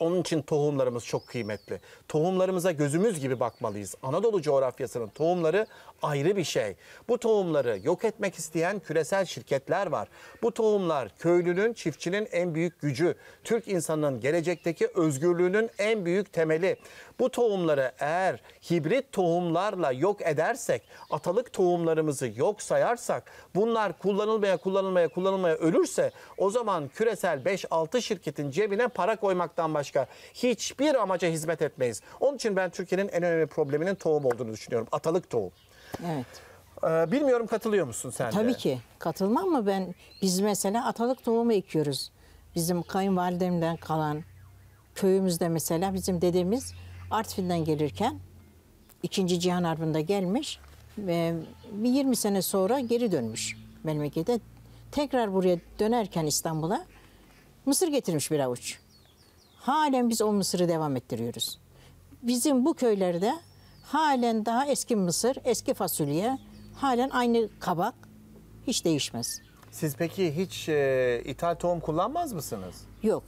Onun için tohumlarımız çok kıymetli. Tohumlarımıza gözümüz gibi bakmalıyız. Anadolu coğrafyasının tohumları ayrı bir şey. Bu tohumları yok etmek isteyen küresel şirketler var. Bu tohumlar köylünün, çiftçinin en büyük gücü. Türk insanının gelecekteki özgürlüğünün en büyük temeli. Bu tohumları eğer hibrit tohumlarla yok edersek, atalık tohumlarımızı yok sayarsak, bunlar kullanılmaya, kullanılmaya, kullanılmaya ölürse o zaman küresel 5-6 şirketin cebine para koymaktan başka hiçbir amaca hizmet etmeyiz. Onun için ben Türkiye'nin en önemli probleminin tohum olduğunu düşünüyorum. Atalık tohum. Evet. Ee, bilmiyorum katılıyor musun sen Tabii de? ki. Katılmam mı ben? Biz mesela atalık tohumu ekiyoruz. Bizim kayınvalidemden kalan köyümüzde mesela bizim dedemiz Artvin'den gelirken İkinci Cihan Harbi'nde gelmiş ve bir 20 sene sonra geri dönmüş memlekete. Tekrar buraya dönerken İstanbul'a mısır getirmiş bir avuç. Halen biz o mısırı devam ettiriyoruz. Bizim bu köylerde Halen daha eski mısır, eski fasulye, halen aynı kabak. Hiç değişmez. Siz peki hiç e, ithal tohum kullanmaz mısınız? Yok.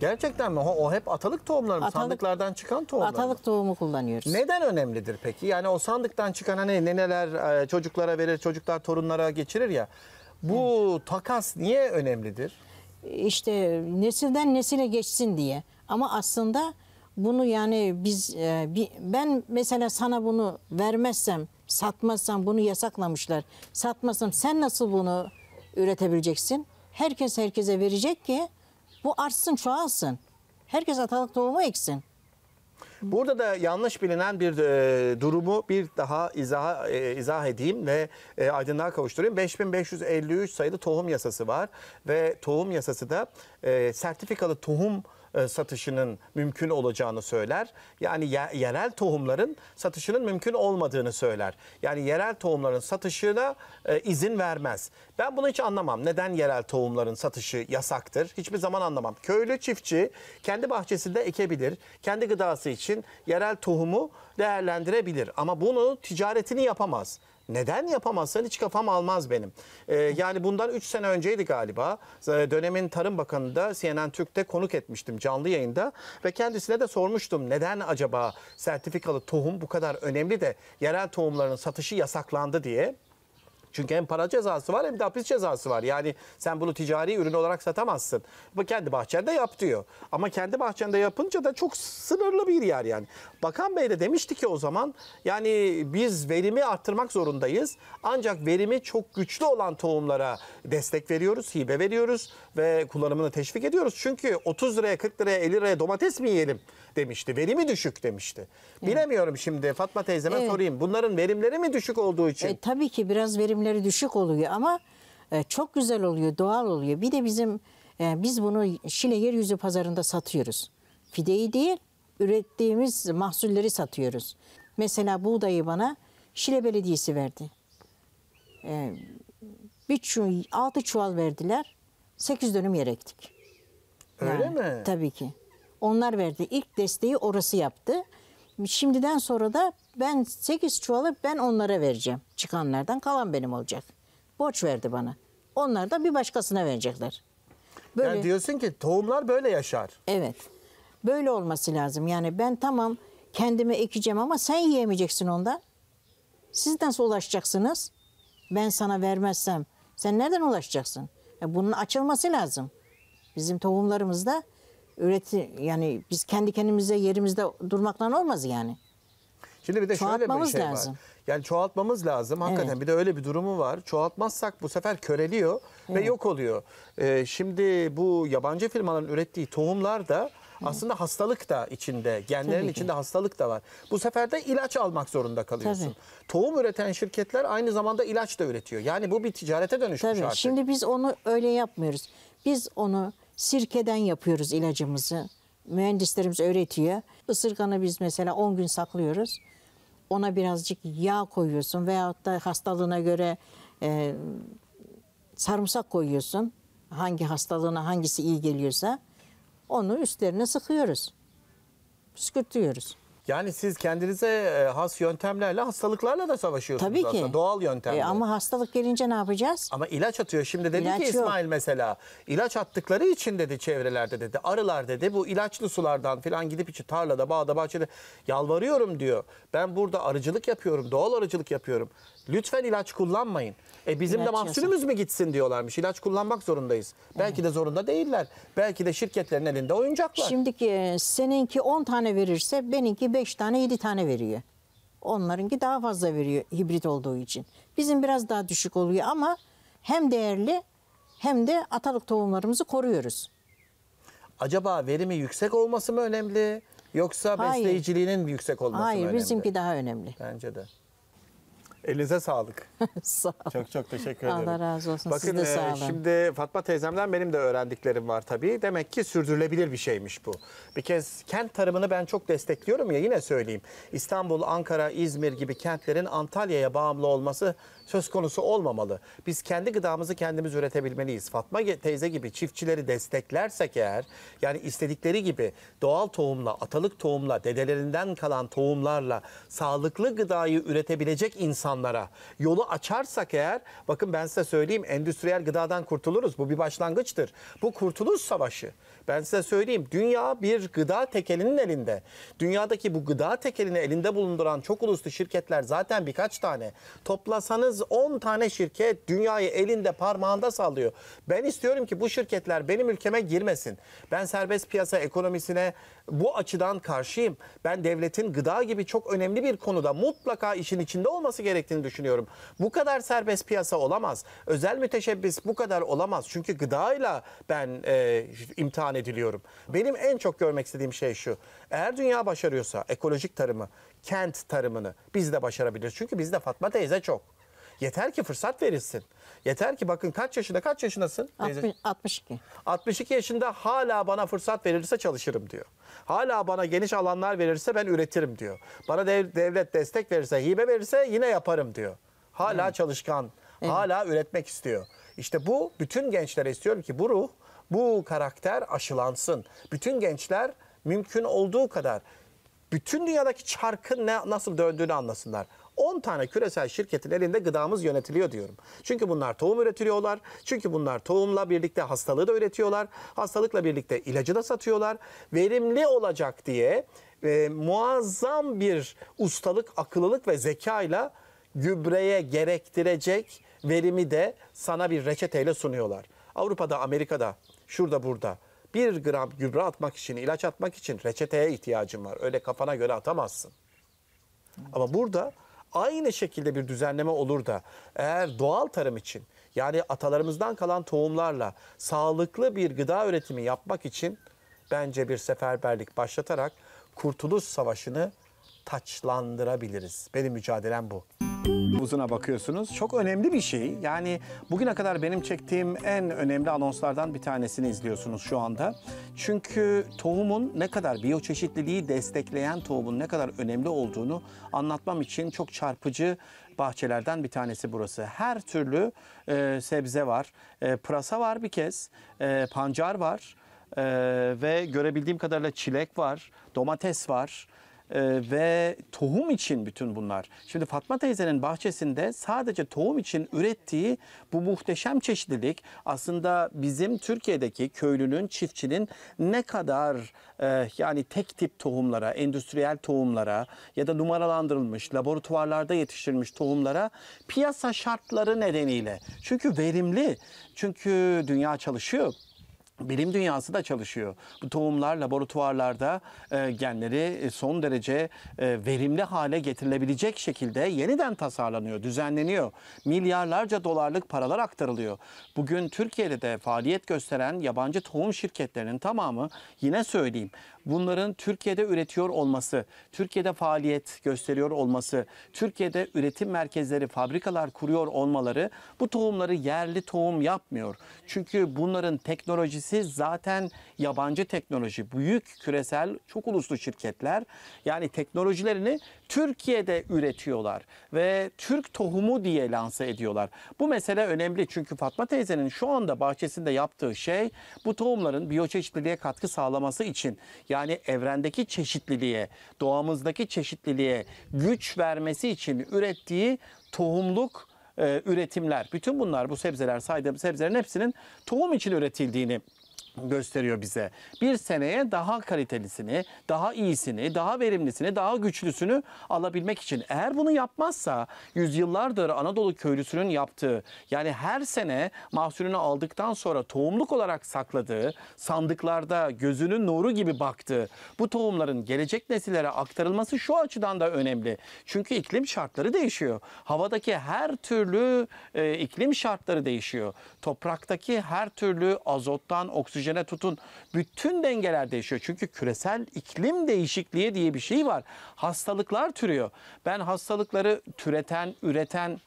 Gerçekten mi? O, hep atalık tohumlar mı? Atalık- Sandıklardan çıkan tohumlar mı? Atalık tohumu kullanıyoruz. Neden önemlidir peki? Yani o sandıktan çıkan hani neneler e, çocuklara verir, çocuklar torunlara geçirir ya. Bu takas niye önemlidir? İşte nesilden nesile geçsin diye. Ama aslında bunu yani biz e, bi, ben mesela sana bunu vermezsem, satmazsam bunu yasaklamışlar. Satmazsam sen nasıl bunu üretebileceksin? Herkes herkese verecek ki bu artsın, çoğalsın. Herkes atalık tohumu eksin. Burada da yanlış bilinen bir e, durumu bir daha izaha, e, izah edeyim ve e, aydınlığa kavuşturayım. 5553 sayılı tohum yasası var ve tohum yasası da e, sertifikalı tohum e, satışının mümkün olacağını söyler. Yani yerel tohumların satışının mümkün olmadığını söyler. Yani yerel tohumların satışına e, izin vermez. Ben bunu hiç anlamam. Neden yerel tohumların satışı yasaktır? Hiçbir zaman anlamam. Köylü çiftçi kendi bahçesinde ekebilir. Kendi gıdası için yerel tohumu değerlendirebilir. Ama bunu ticaretini yapamaz. Neden yapamazsan hiç kafam almaz benim. Ee, yani bundan 3 sene önceydi galiba. Dönemin Tarım Bakanı da CNN Türk'te konuk etmiştim canlı yayında. Ve kendisine de sormuştum neden acaba sertifikalı tohum bu kadar önemli de yerel tohumların satışı yasaklandı diye. Çünkü hem para cezası var hem de hapis cezası var. Yani sen bunu ticari ürün olarak satamazsın. Bu kendi bahçende yap diyor. Ama kendi bahçende yapınca da çok sınırlı bir yer yani. Bakan Bey de demişti ki o zaman yani biz verimi arttırmak zorundayız. Ancak verimi çok güçlü olan tohumlara destek veriyoruz, hibe veriyoruz ve kullanımını teşvik ediyoruz. Çünkü 30 liraya, 40 liraya, 50 liraya domates mi yiyelim demişti. Verimi düşük demişti. Bilemiyorum şimdi Fatma teyzeme evet. sorayım. Bunların verimleri mi düşük olduğu için? E, tabii ki biraz verimli verimleri düşük oluyor ama e, çok güzel oluyor, doğal oluyor. Bir de bizim e, biz bunu Şile yeryüzü pazarında satıyoruz. Fideyi değil, ürettiğimiz mahsulleri satıyoruz. Mesela buğdayı bana Şile Belediyesi verdi. E, bir çu altı çuval verdiler, sekiz dönüm yer ektik. Öyle yani, mi? Tabii ki. Onlar verdi. İlk desteği orası yaptı. Şimdiden sonra da ben 8 çuvalı ben onlara vereceğim. Çıkanlardan kalan benim olacak. Borç verdi bana. Onlar da bir başkasına verecekler. Böyle, yani diyorsun ki tohumlar böyle yaşar. Evet. Böyle olması lazım. Yani ben tamam kendime ekeceğim ama sen yiyemeyeceksin ondan. Siz nasıl ulaşacaksınız? Ben sana vermezsem sen nereden ulaşacaksın? Yani e, bunun açılması lazım. Bizim tohumlarımızda üreti yani biz kendi kendimize yerimizde durmaktan olmaz yani. Şimdi bir de şöyle bir şey lazım. var. Yani çoğaltmamız lazım hakikaten. Evet. Bir de öyle bir durumu var. Çoğaltmazsak bu sefer köreliyor evet. ve yok oluyor. Ee, şimdi bu yabancı firmaların ürettiği tohumlar da aslında hastalık da içinde, genlerin içinde hastalık da var. Bu sefer de ilaç almak zorunda kalıyorsun. Tabii. Tohum üreten şirketler aynı zamanda ilaç da üretiyor. Yani bu bir ticarete dönüşmüş Tabii. artık. Şimdi biz onu öyle yapmıyoruz. Biz onu Sirkeden yapıyoruz ilacımızı. Mühendislerimiz öğretiyor. Isırganı biz mesela 10 gün saklıyoruz. Ona birazcık yağ koyuyorsun veyahut da hastalığına göre e, sarımsak koyuyorsun. Hangi hastalığına hangisi iyi geliyorsa onu üstlerine sıkıyoruz. Püskürtüyoruz. Yani siz kendinize e, has yöntemlerle hastalıklarla da savaşıyorsunuz Tabii ki. aslında. Doğal yöntemle. E, ama hastalık gelince ne yapacağız? Ama ilaç atıyor. Şimdi dedi ilaç ki İsmail yok. mesela. ilaç attıkları için dedi çevrelerde dedi. Arılar dedi bu ilaçlı sulardan falan gidip içi tarlada, bağda, bahçede yalvarıyorum diyor. Ben burada arıcılık yapıyorum. Doğal arıcılık yapıyorum. Lütfen ilaç kullanmayın. E bizim ilaç de mahsulümüz yasak. mü gitsin diyorlarmış. İlaç kullanmak zorundayız. Evet. Belki de zorunda değiller. Belki de şirketlerin elinde oyuncaklar. Şimdiki e, seninki 10 tane verirse benimki 5 tane 7 tane veriyor. Onlarınki daha fazla veriyor hibrit olduğu için. Bizim biraz daha düşük oluyor ama hem değerli hem de atalık tohumlarımızı koruyoruz. Acaba verimi yüksek olması mı önemli yoksa Hayır. besleyiciliğinin yüksek olması Hayır, mı önemli? Hayır bizimki daha önemli. Bence de. Elinize sağlık. Sağ ol. Çok çok teşekkür ederim. Allah razı olsun. Bakın, Siz de e, sağ olun. şimdi Fatma teyzemden benim de öğrendiklerim var tabii. Demek ki sürdürülebilir bir şeymiş bu. Bir kez kent tarımını ben çok destekliyorum ya yine söyleyeyim. İstanbul, Ankara, İzmir gibi kentlerin Antalya'ya bağımlı olması söz konusu olmamalı. Biz kendi gıdamızı kendimiz üretebilmeliyiz. Fatma teyze gibi çiftçileri desteklersek eğer yani istedikleri gibi doğal tohumla, atalık tohumla, dedelerinden kalan tohumlarla sağlıklı gıdayı üretebilecek insan insanlara yolu açarsak eğer bakın ben size söyleyeyim endüstriyel gıdadan kurtuluruz. Bu bir başlangıçtır. Bu kurtuluş savaşı. Ben size söyleyeyim dünya bir gıda tekelinin elinde. Dünyadaki bu gıda tekelini elinde bulunduran çok uluslu şirketler zaten birkaç tane. Toplasanız 10 tane şirket dünyayı elinde parmağında sallıyor. Ben istiyorum ki bu şirketler benim ülkeme girmesin. Ben serbest piyasa ekonomisine bu açıdan karşıyım. Ben devletin gıda gibi çok önemli bir konuda mutlaka işin içinde olması gerektiğini düşünüyorum. Bu kadar serbest piyasa olamaz. Özel müteşebbis bu kadar olamaz. Çünkü gıdayla ben e, imtihan ediliyorum. Benim en çok görmek istediğim şey şu. Eğer dünya başarıyorsa ekolojik tarımı, kent tarımını biz de başarabiliriz. Çünkü bizde Fatma teyze çok. Yeter ki fırsat verilsin. Yeter ki bakın kaç yaşında kaç yaşındasın? 60, 62. 62 yaşında hala bana fırsat verilirse çalışırım diyor. Hala bana geniş alanlar verirse ben üretirim diyor. Bana dev, devlet destek verirse, hibe verirse yine yaparım diyor. Hala evet. çalışkan, evet. hala üretmek istiyor. İşte bu bütün gençlere istiyorum ki bu ruh, bu karakter aşılansın. Bütün gençler mümkün olduğu kadar bütün dünyadaki çarkın ne, nasıl döndüğünü anlasınlar. 10 tane küresel şirketin elinde gıdamız yönetiliyor diyorum. Çünkü bunlar tohum üretiyorlar. Çünkü bunlar tohumla birlikte hastalığı da üretiyorlar. Hastalıkla birlikte ilacı da satıyorlar. Verimli olacak diye e, muazzam bir ustalık, akıllılık ve zekayla gübreye gerektirecek verimi de sana bir reçeteyle sunuyorlar. Avrupa'da, Amerika'da, şurada burada bir gram gübre atmak için, ilaç atmak için reçeteye ihtiyacın var. Öyle kafana göre atamazsın. Ama burada Aynı şekilde bir düzenleme olur da eğer doğal tarım için yani atalarımızdan kalan tohumlarla sağlıklı bir gıda üretimi yapmak için bence bir seferberlik başlatarak Kurtuluş Savaşı'nı taçlandırabiliriz. Benim mücadelem bu. Uzuna bakıyorsunuz. Çok önemli bir şey. Yani bugüne kadar benim çektiğim en önemli anonslardan bir tanesini izliyorsunuz şu anda. Çünkü tohumun ne kadar biyoçeşitliliği destekleyen tohumun ne kadar önemli olduğunu anlatmam için çok çarpıcı bahçelerden bir tanesi burası. Her türlü e, sebze var. E, pırasa var bir kez, e, pancar var. Ee, ve görebildiğim kadarıyla çilek var, domates var, e, ve tohum için bütün bunlar. Şimdi Fatma teyzenin bahçesinde sadece tohum için ürettiği bu muhteşem çeşitlilik aslında bizim Türkiye'deki köylünün, çiftçinin ne kadar e, yani tek tip tohumlara, endüstriyel tohumlara ya da numaralandırılmış, laboratuvarlarda yetiştirilmiş tohumlara piyasa şartları nedeniyle. Çünkü verimli, çünkü dünya çalışıyor bilim dünyası da çalışıyor. Bu tohumlar laboratuvarlarda e, genleri e, son derece e, verimli hale getirilebilecek şekilde yeniden tasarlanıyor, düzenleniyor. Milyarlarca dolarlık paralar aktarılıyor. Bugün Türkiye'de de faaliyet gösteren yabancı tohum şirketlerinin tamamı yine söyleyeyim bunların Türkiye'de üretiyor olması, Türkiye'de faaliyet gösteriyor olması, Türkiye'de üretim merkezleri, fabrikalar kuruyor olmaları bu tohumları yerli tohum yapmıyor. Çünkü bunların teknolojisi zaten yabancı teknoloji. Büyük küresel çok uluslu şirketler yani teknolojilerini Türkiye'de üretiyorlar ve Türk tohumu diye lanse ediyorlar. Bu mesele önemli çünkü Fatma teyzenin şu anda bahçesinde yaptığı şey bu tohumların biyoçeşitliliğe katkı sağlaması için yani yani evrendeki çeşitliliğe, doğamızdaki çeşitliliğe güç vermesi için ürettiği tohumluk e, üretimler. Bütün bunlar bu sebzeler saydığım sebzelerin hepsinin tohum için üretildiğini gösteriyor bize. Bir seneye daha kalitelisini, daha iyisini, daha verimlisini, daha güçlüsünü alabilmek için. Eğer bunu yapmazsa yüzyıllardır Anadolu köylüsünün yaptığı yani her sene mahsulünü aldıktan sonra tohumluk olarak sakladığı, sandıklarda gözünün nuru gibi baktığı bu tohumların gelecek nesillere aktarılması şu açıdan da önemli. Çünkü iklim şartları değişiyor. Havadaki her türlü e, iklim şartları değişiyor. Topraktaki her türlü azottan, oksijen oksijene tutun. Bütün dengeler değişiyor. Çünkü küresel iklim değişikliği diye bir şey var. Hastalıklar türüyor. Ben hastalıkları türeten, üreten,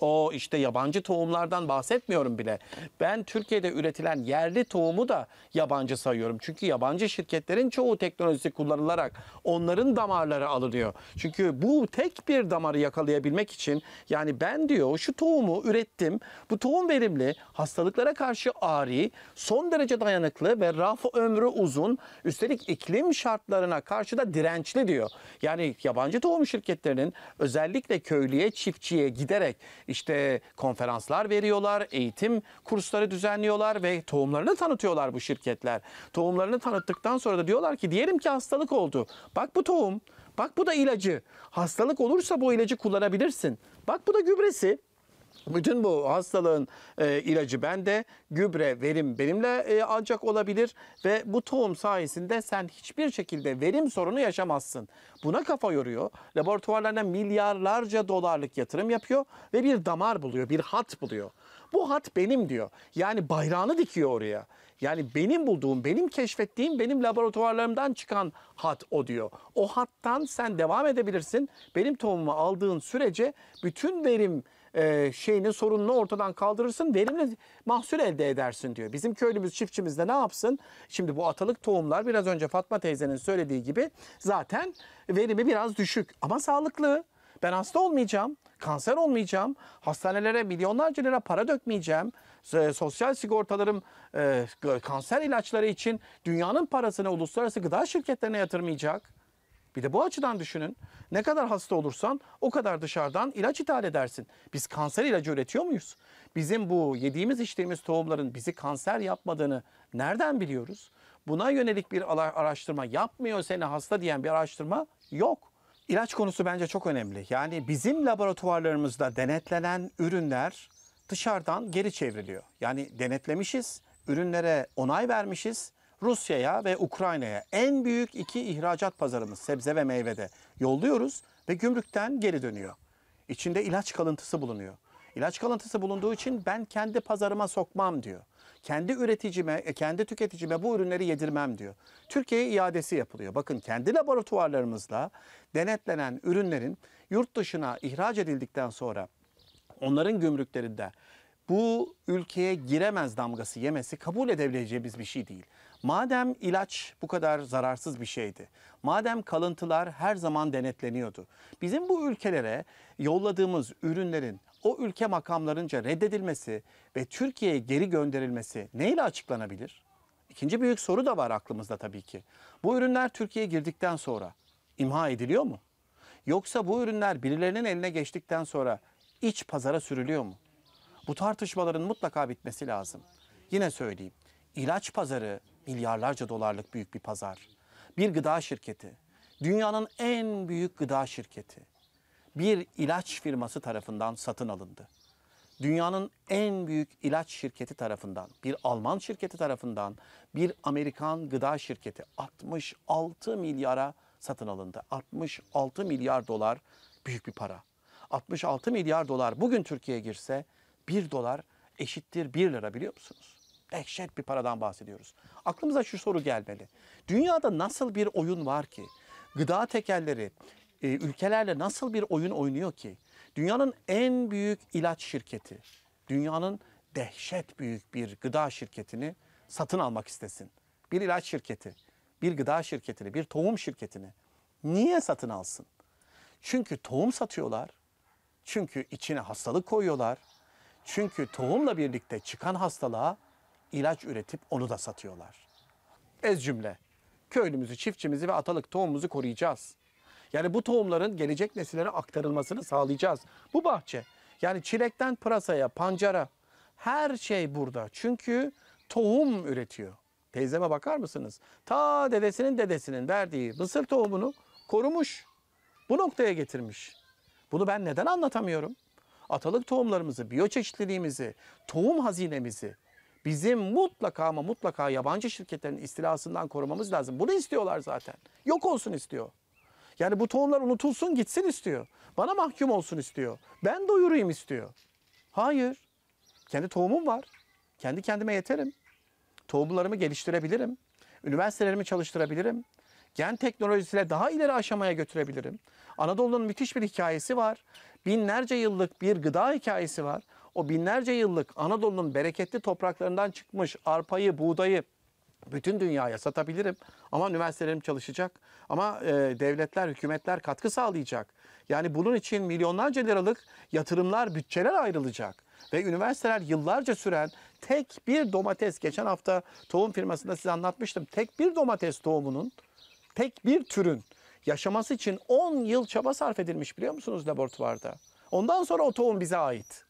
o işte yabancı tohumlardan bahsetmiyorum bile. Ben Türkiye'de üretilen yerli tohumu da yabancı sayıyorum. Çünkü yabancı şirketlerin çoğu teknolojisi kullanılarak onların damarları alınıyor. Çünkü bu tek bir damarı yakalayabilmek için yani ben diyor şu tohumu ürettim. Bu tohum verimli, hastalıklara karşı ari, son derece dayanıklı ve raf ömrü uzun. Üstelik iklim şartlarına karşı da dirençli diyor. Yani yabancı tohum şirketlerinin özellikle köylüye, çiftçiye giderek işte konferanslar veriyorlar, eğitim kursları düzenliyorlar ve tohumlarını tanıtıyorlar bu şirketler. Tohumlarını tanıttıktan sonra da diyorlar ki diyelim ki hastalık oldu. Bak bu tohum, bak bu da ilacı. Hastalık olursa bu ilacı kullanabilirsin. Bak bu da gübresi. Bütün bu hastalığın e, ilacı bende, gübre, verim benimle e, ancak olabilir ve bu tohum sayesinde sen hiçbir şekilde verim sorunu yaşamazsın. Buna kafa yoruyor. Laboratuvarlarına milyarlarca dolarlık yatırım yapıyor ve bir damar buluyor, bir hat buluyor. Bu hat benim diyor. Yani bayrağını dikiyor oraya. Yani benim bulduğum, benim keşfettiğim, benim laboratuvarlarımdan çıkan hat o diyor. O hattan sen devam edebilirsin. Benim tohumumu aldığın sürece bütün verim e, şeyini sorununu ortadan kaldırırsın verimli mahsul elde edersin diyor. Bizim köylümüz çiftçimiz de ne yapsın? Şimdi bu atalık tohumlar biraz önce Fatma teyzenin söylediği gibi zaten verimi biraz düşük ama sağlıklı. Ben hasta olmayacağım, kanser olmayacağım, hastanelere milyonlarca lira para dökmeyeceğim, e, sosyal sigortalarım e, kanser ilaçları için dünyanın parasını uluslararası gıda şirketlerine yatırmayacak. Bir de bu açıdan düşünün. Ne kadar hasta olursan o kadar dışarıdan ilaç ithal edersin. Biz kanser ilacı üretiyor muyuz? Bizim bu yediğimiz içtiğimiz tohumların bizi kanser yapmadığını nereden biliyoruz? Buna yönelik bir araştırma yapmıyor seni hasta diyen bir araştırma yok. İlaç konusu bence çok önemli. Yani bizim laboratuvarlarımızda denetlenen ürünler dışarıdan geri çevriliyor. Yani denetlemişiz, ürünlere onay vermişiz Rusya'ya ve Ukrayna'ya en büyük iki ihracat pazarımız sebze ve meyvede yolluyoruz ve gümrükten geri dönüyor. İçinde ilaç kalıntısı bulunuyor. İlaç kalıntısı bulunduğu için ben kendi pazarıma sokmam diyor. Kendi üreticime, e, kendi tüketicime bu ürünleri yedirmem diyor. Türkiye'ye iadesi yapılıyor. Bakın kendi laboratuvarlarımızla denetlenen ürünlerin yurt dışına ihraç edildikten sonra onların gümrüklerinde bu ülkeye giremez damgası yemesi kabul edebileceğimiz bir şey değil. Madem ilaç bu kadar zararsız bir şeydi, madem kalıntılar her zaman denetleniyordu, bizim bu ülkelere yolladığımız ürünlerin o ülke makamlarınca reddedilmesi ve Türkiye'ye geri gönderilmesi neyle açıklanabilir? İkinci büyük soru da var aklımızda tabii ki. Bu ürünler Türkiye'ye girdikten sonra imha ediliyor mu? Yoksa bu ürünler birilerinin eline geçtikten sonra iç pazara sürülüyor mu? Bu tartışmaların mutlaka bitmesi lazım. Yine söyleyeyim. ilaç pazarı milyarlarca dolarlık büyük bir pazar. Bir gıda şirketi, dünyanın en büyük gıda şirketi bir ilaç firması tarafından satın alındı. Dünyanın en büyük ilaç şirketi tarafından, bir Alman şirketi tarafından, bir Amerikan gıda şirketi 66 milyara satın alındı. 66 milyar dolar büyük bir para. 66 milyar dolar bugün Türkiye'ye girse 1 dolar eşittir 1 lira biliyor musunuz? Dehşet bir paradan bahsediyoruz. Aklımıza şu soru gelmeli. Dünyada nasıl bir oyun var ki? Gıda tekerleri e, ülkelerle nasıl bir oyun oynuyor ki? Dünyanın en büyük ilaç şirketi, dünyanın dehşet büyük bir gıda şirketini satın almak istesin. Bir ilaç şirketi, bir gıda şirketini, bir tohum şirketini niye satın alsın? Çünkü tohum satıyorlar. Çünkü içine hastalık koyuyorlar. Çünkü tohumla birlikte çıkan hastalığa ilaç üretip onu da satıyorlar. Ez cümle. Köylümüzü, çiftçimizi ve atalık tohumumuzu koruyacağız. Yani bu tohumların gelecek nesillere aktarılmasını sağlayacağız. Bu bahçe yani çilekten pırasaya, pancara her şey burada. Çünkü tohum üretiyor. Teyzeme bakar mısınız? Ta dedesinin dedesinin verdiği mısır tohumunu korumuş. Bu noktaya getirmiş. Bunu ben neden anlatamıyorum? Atalık tohumlarımızı, biyoçeşitliliğimizi, tohum hazinemizi Bizim mutlaka ama mutlaka yabancı şirketlerin istilasından korumamız lazım. Bunu istiyorlar zaten. Yok olsun istiyor. Yani bu tohumlar unutulsun gitsin istiyor. Bana mahkum olsun istiyor. Ben doyurayım istiyor. Hayır. Kendi tohumum var. Kendi kendime yeterim. Tohumlarımı geliştirebilirim. Üniversitelerimi çalıştırabilirim. Gen teknolojisiyle daha ileri aşamaya götürebilirim. Anadolu'nun müthiş bir hikayesi var. Binlerce yıllık bir gıda hikayesi var o binlerce yıllık Anadolu'nun bereketli topraklarından çıkmış arpayı, buğdayı bütün dünyaya satabilirim. Ama üniversitelerim çalışacak. Ama e, devletler, hükümetler katkı sağlayacak. Yani bunun için milyonlarca liralık yatırımlar, bütçeler ayrılacak. Ve üniversiteler yıllarca süren tek bir domates, geçen hafta tohum firmasında size anlatmıştım. Tek bir domates tohumunun, tek bir türün yaşaması için 10 yıl çaba sarf edilmiş biliyor musunuz laboratuvarda? Ondan sonra o tohum bize ait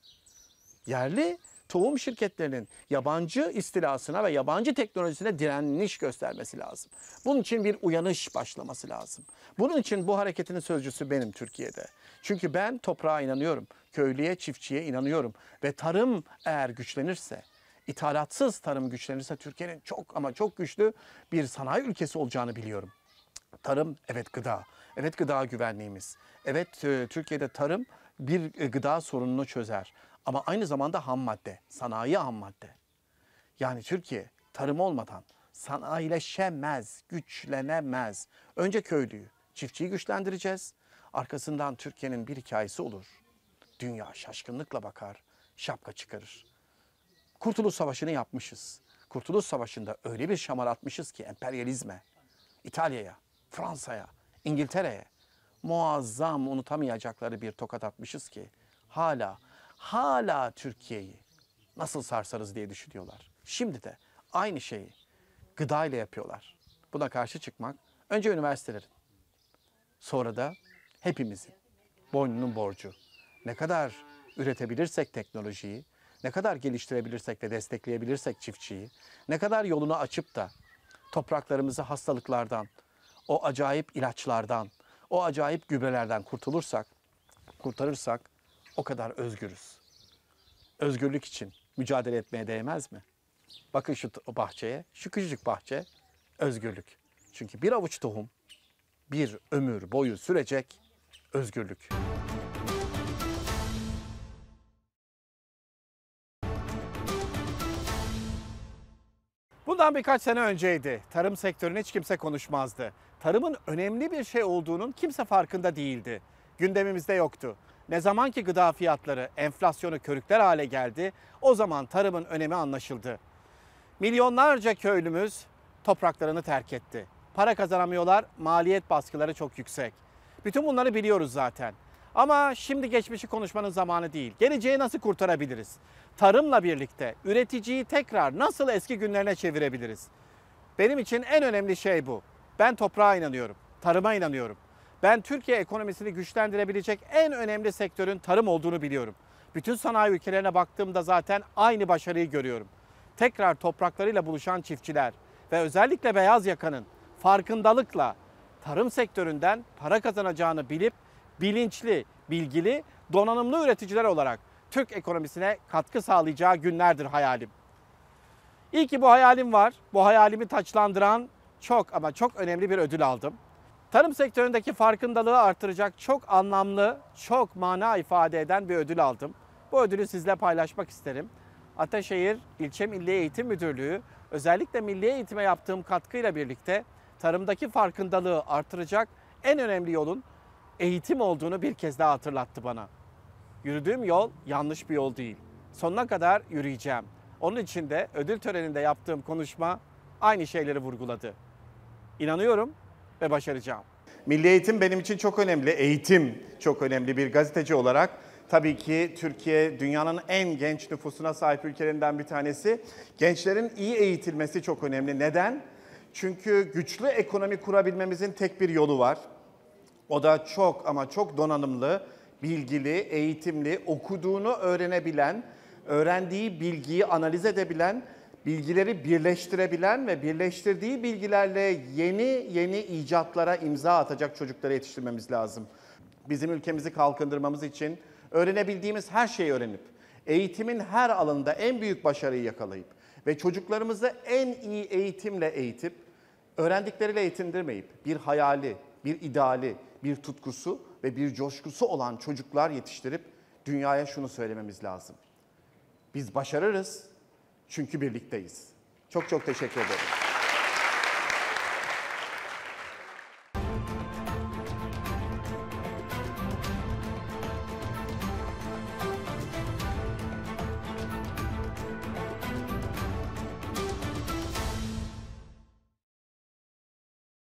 yerli tohum şirketlerinin yabancı istilasına ve yabancı teknolojisine direniş göstermesi lazım. Bunun için bir uyanış başlaması lazım. Bunun için bu hareketin sözcüsü benim Türkiye'de. Çünkü ben toprağa inanıyorum, köylüye, çiftçiye inanıyorum ve tarım eğer güçlenirse, ithalatsız tarım güçlenirse Türkiye'nin çok ama çok güçlü bir sanayi ülkesi olacağını biliyorum. Tarım, evet gıda. Evet gıda güvenliğimiz. Evet e, Türkiye'de tarım bir e, gıda sorununu çözer. Ama aynı zamanda ham madde, sanayi ham madde. Yani Türkiye tarım olmadan sanayileşemez, güçlenemez. Önce köylüyü, çiftçiyi güçlendireceğiz. Arkasından Türkiye'nin bir hikayesi olur. Dünya şaşkınlıkla bakar, şapka çıkarır. Kurtuluş Savaşı'nı yapmışız. Kurtuluş Savaşı'nda öyle bir şamar atmışız ki emperyalizme, İtalya'ya, Fransa'ya, İngiltere'ye muazzam unutamayacakları bir tokat atmışız ki hala hala Türkiye'yi nasıl sarsarız diye düşünüyorlar. Şimdi de aynı şeyi gıda ile yapıyorlar. Buna karşı çıkmak önce üniversitelerin sonra da hepimizin boynunun borcu. Ne kadar üretebilirsek teknolojiyi, ne kadar geliştirebilirsek de destekleyebilirsek çiftçiyi, ne kadar yolunu açıp da topraklarımızı hastalıklardan, o acayip ilaçlardan, o acayip gübrelerden kurtulursak, kurtarırsak o kadar özgürüz. Özgürlük için mücadele etmeye değmez mi? Bakın şu bahçeye, şu küçücük bahçe özgürlük. Çünkü bir avuç tohum bir ömür boyu sürecek özgürlük. Bundan birkaç sene önceydi. Tarım sektörüne hiç kimse konuşmazdı. Tarımın önemli bir şey olduğunun kimse farkında değildi. Gündemimizde yoktu. Ne zaman ki gıda fiyatları enflasyonu körükler hale geldi, o zaman tarımın önemi anlaşıldı. Milyonlarca köylümüz topraklarını terk etti. Para kazanamıyorlar, maliyet baskıları çok yüksek. Bütün bunları biliyoruz zaten. Ama şimdi geçmişi konuşmanın zamanı değil. Geleceği nasıl kurtarabiliriz? Tarımla birlikte üreticiyi tekrar nasıl eski günlerine çevirebiliriz? Benim için en önemli şey bu. Ben toprağa inanıyorum, tarıma inanıyorum ben Türkiye ekonomisini güçlendirebilecek en önemli sektörün tarım olduğunu biliyorum. Bütün sanayi ülkelerine baktığımda zaten aynı başarıyı görüyorum. Tekrar topraklarıyla buluşan çiftçiler ve özellikle beyaz yakanın farkındalıkla tarım sektöründen para kazanacağını bilip bilinçli, bilgili, donanımlı üreticiler olarak Türk ekonomisine katkı sağlayacağı günlerdir hayalim. İyi ki bu hayalim var. Bu hayalimi taçlandıran çok ama çok önemli bir ödül aldım. Tarım sektöründeki farkındalığı artıracak çok anlamlı, çok mana ifade eden bir ödül aldım. Bu ödülü sizle paylaşmak isterim. Ataşehir İlçe Milli Eğitim Müdürlüğü özellikle milli eğitime yaptığım katkıyla birlikte tarımdaki farkındalığı artıracak en önemli yolun eğitim olduğunu bir kez daha hatırlattı bana. Yürüdüğüm yol yanlış bir yol değil. Sonuna kadar yürüyeceğim. Onun için de ödül töreninde yaptığım konuşma aynı şeyleri vurguladı. İnanıyorum ve başaracağım. Milli eğitim benim için çok önemli. Eğitim çok önemli bir gazeteci olarak. Tabii ki Türkiye dünyanın en genç nüfusuna sahip ülkelerinden bir tanesi. Gençlerin iyi eğitilmesi çok önemli. Neden? Çünkü güçlü ekonomi kurabilmemizin tek bir yolu var. O da çok ama çok donanımlı, bilgili, eğitimli, okuduğunu öğrenebilen, öğrendiği bilgiyi analiz edebilen bilgileri birleştirebilen ve birleştirdiği bilgilerle yeni yeni icatlara imza atacak çocukları yetiştirmemiz lazım. Bizim ülkemizi kalkındırmamız için öğrenebildiğimiz her şeyi öğrenip, eğitimin her alanında en büyük başarıyı yakalayıp ve çocuklarımızı en iyi eğitimle eğitip, öğrendikleriyle eğitimdirmeyip bir hayali, bir ideali, bir tutkusu ve bir coşkusu olan çocuklar yetiştirip dünyaya şunu söylememiz lazım. Biz başarırız çünkü birlikteyiz. Çok çok teşekkür ederim.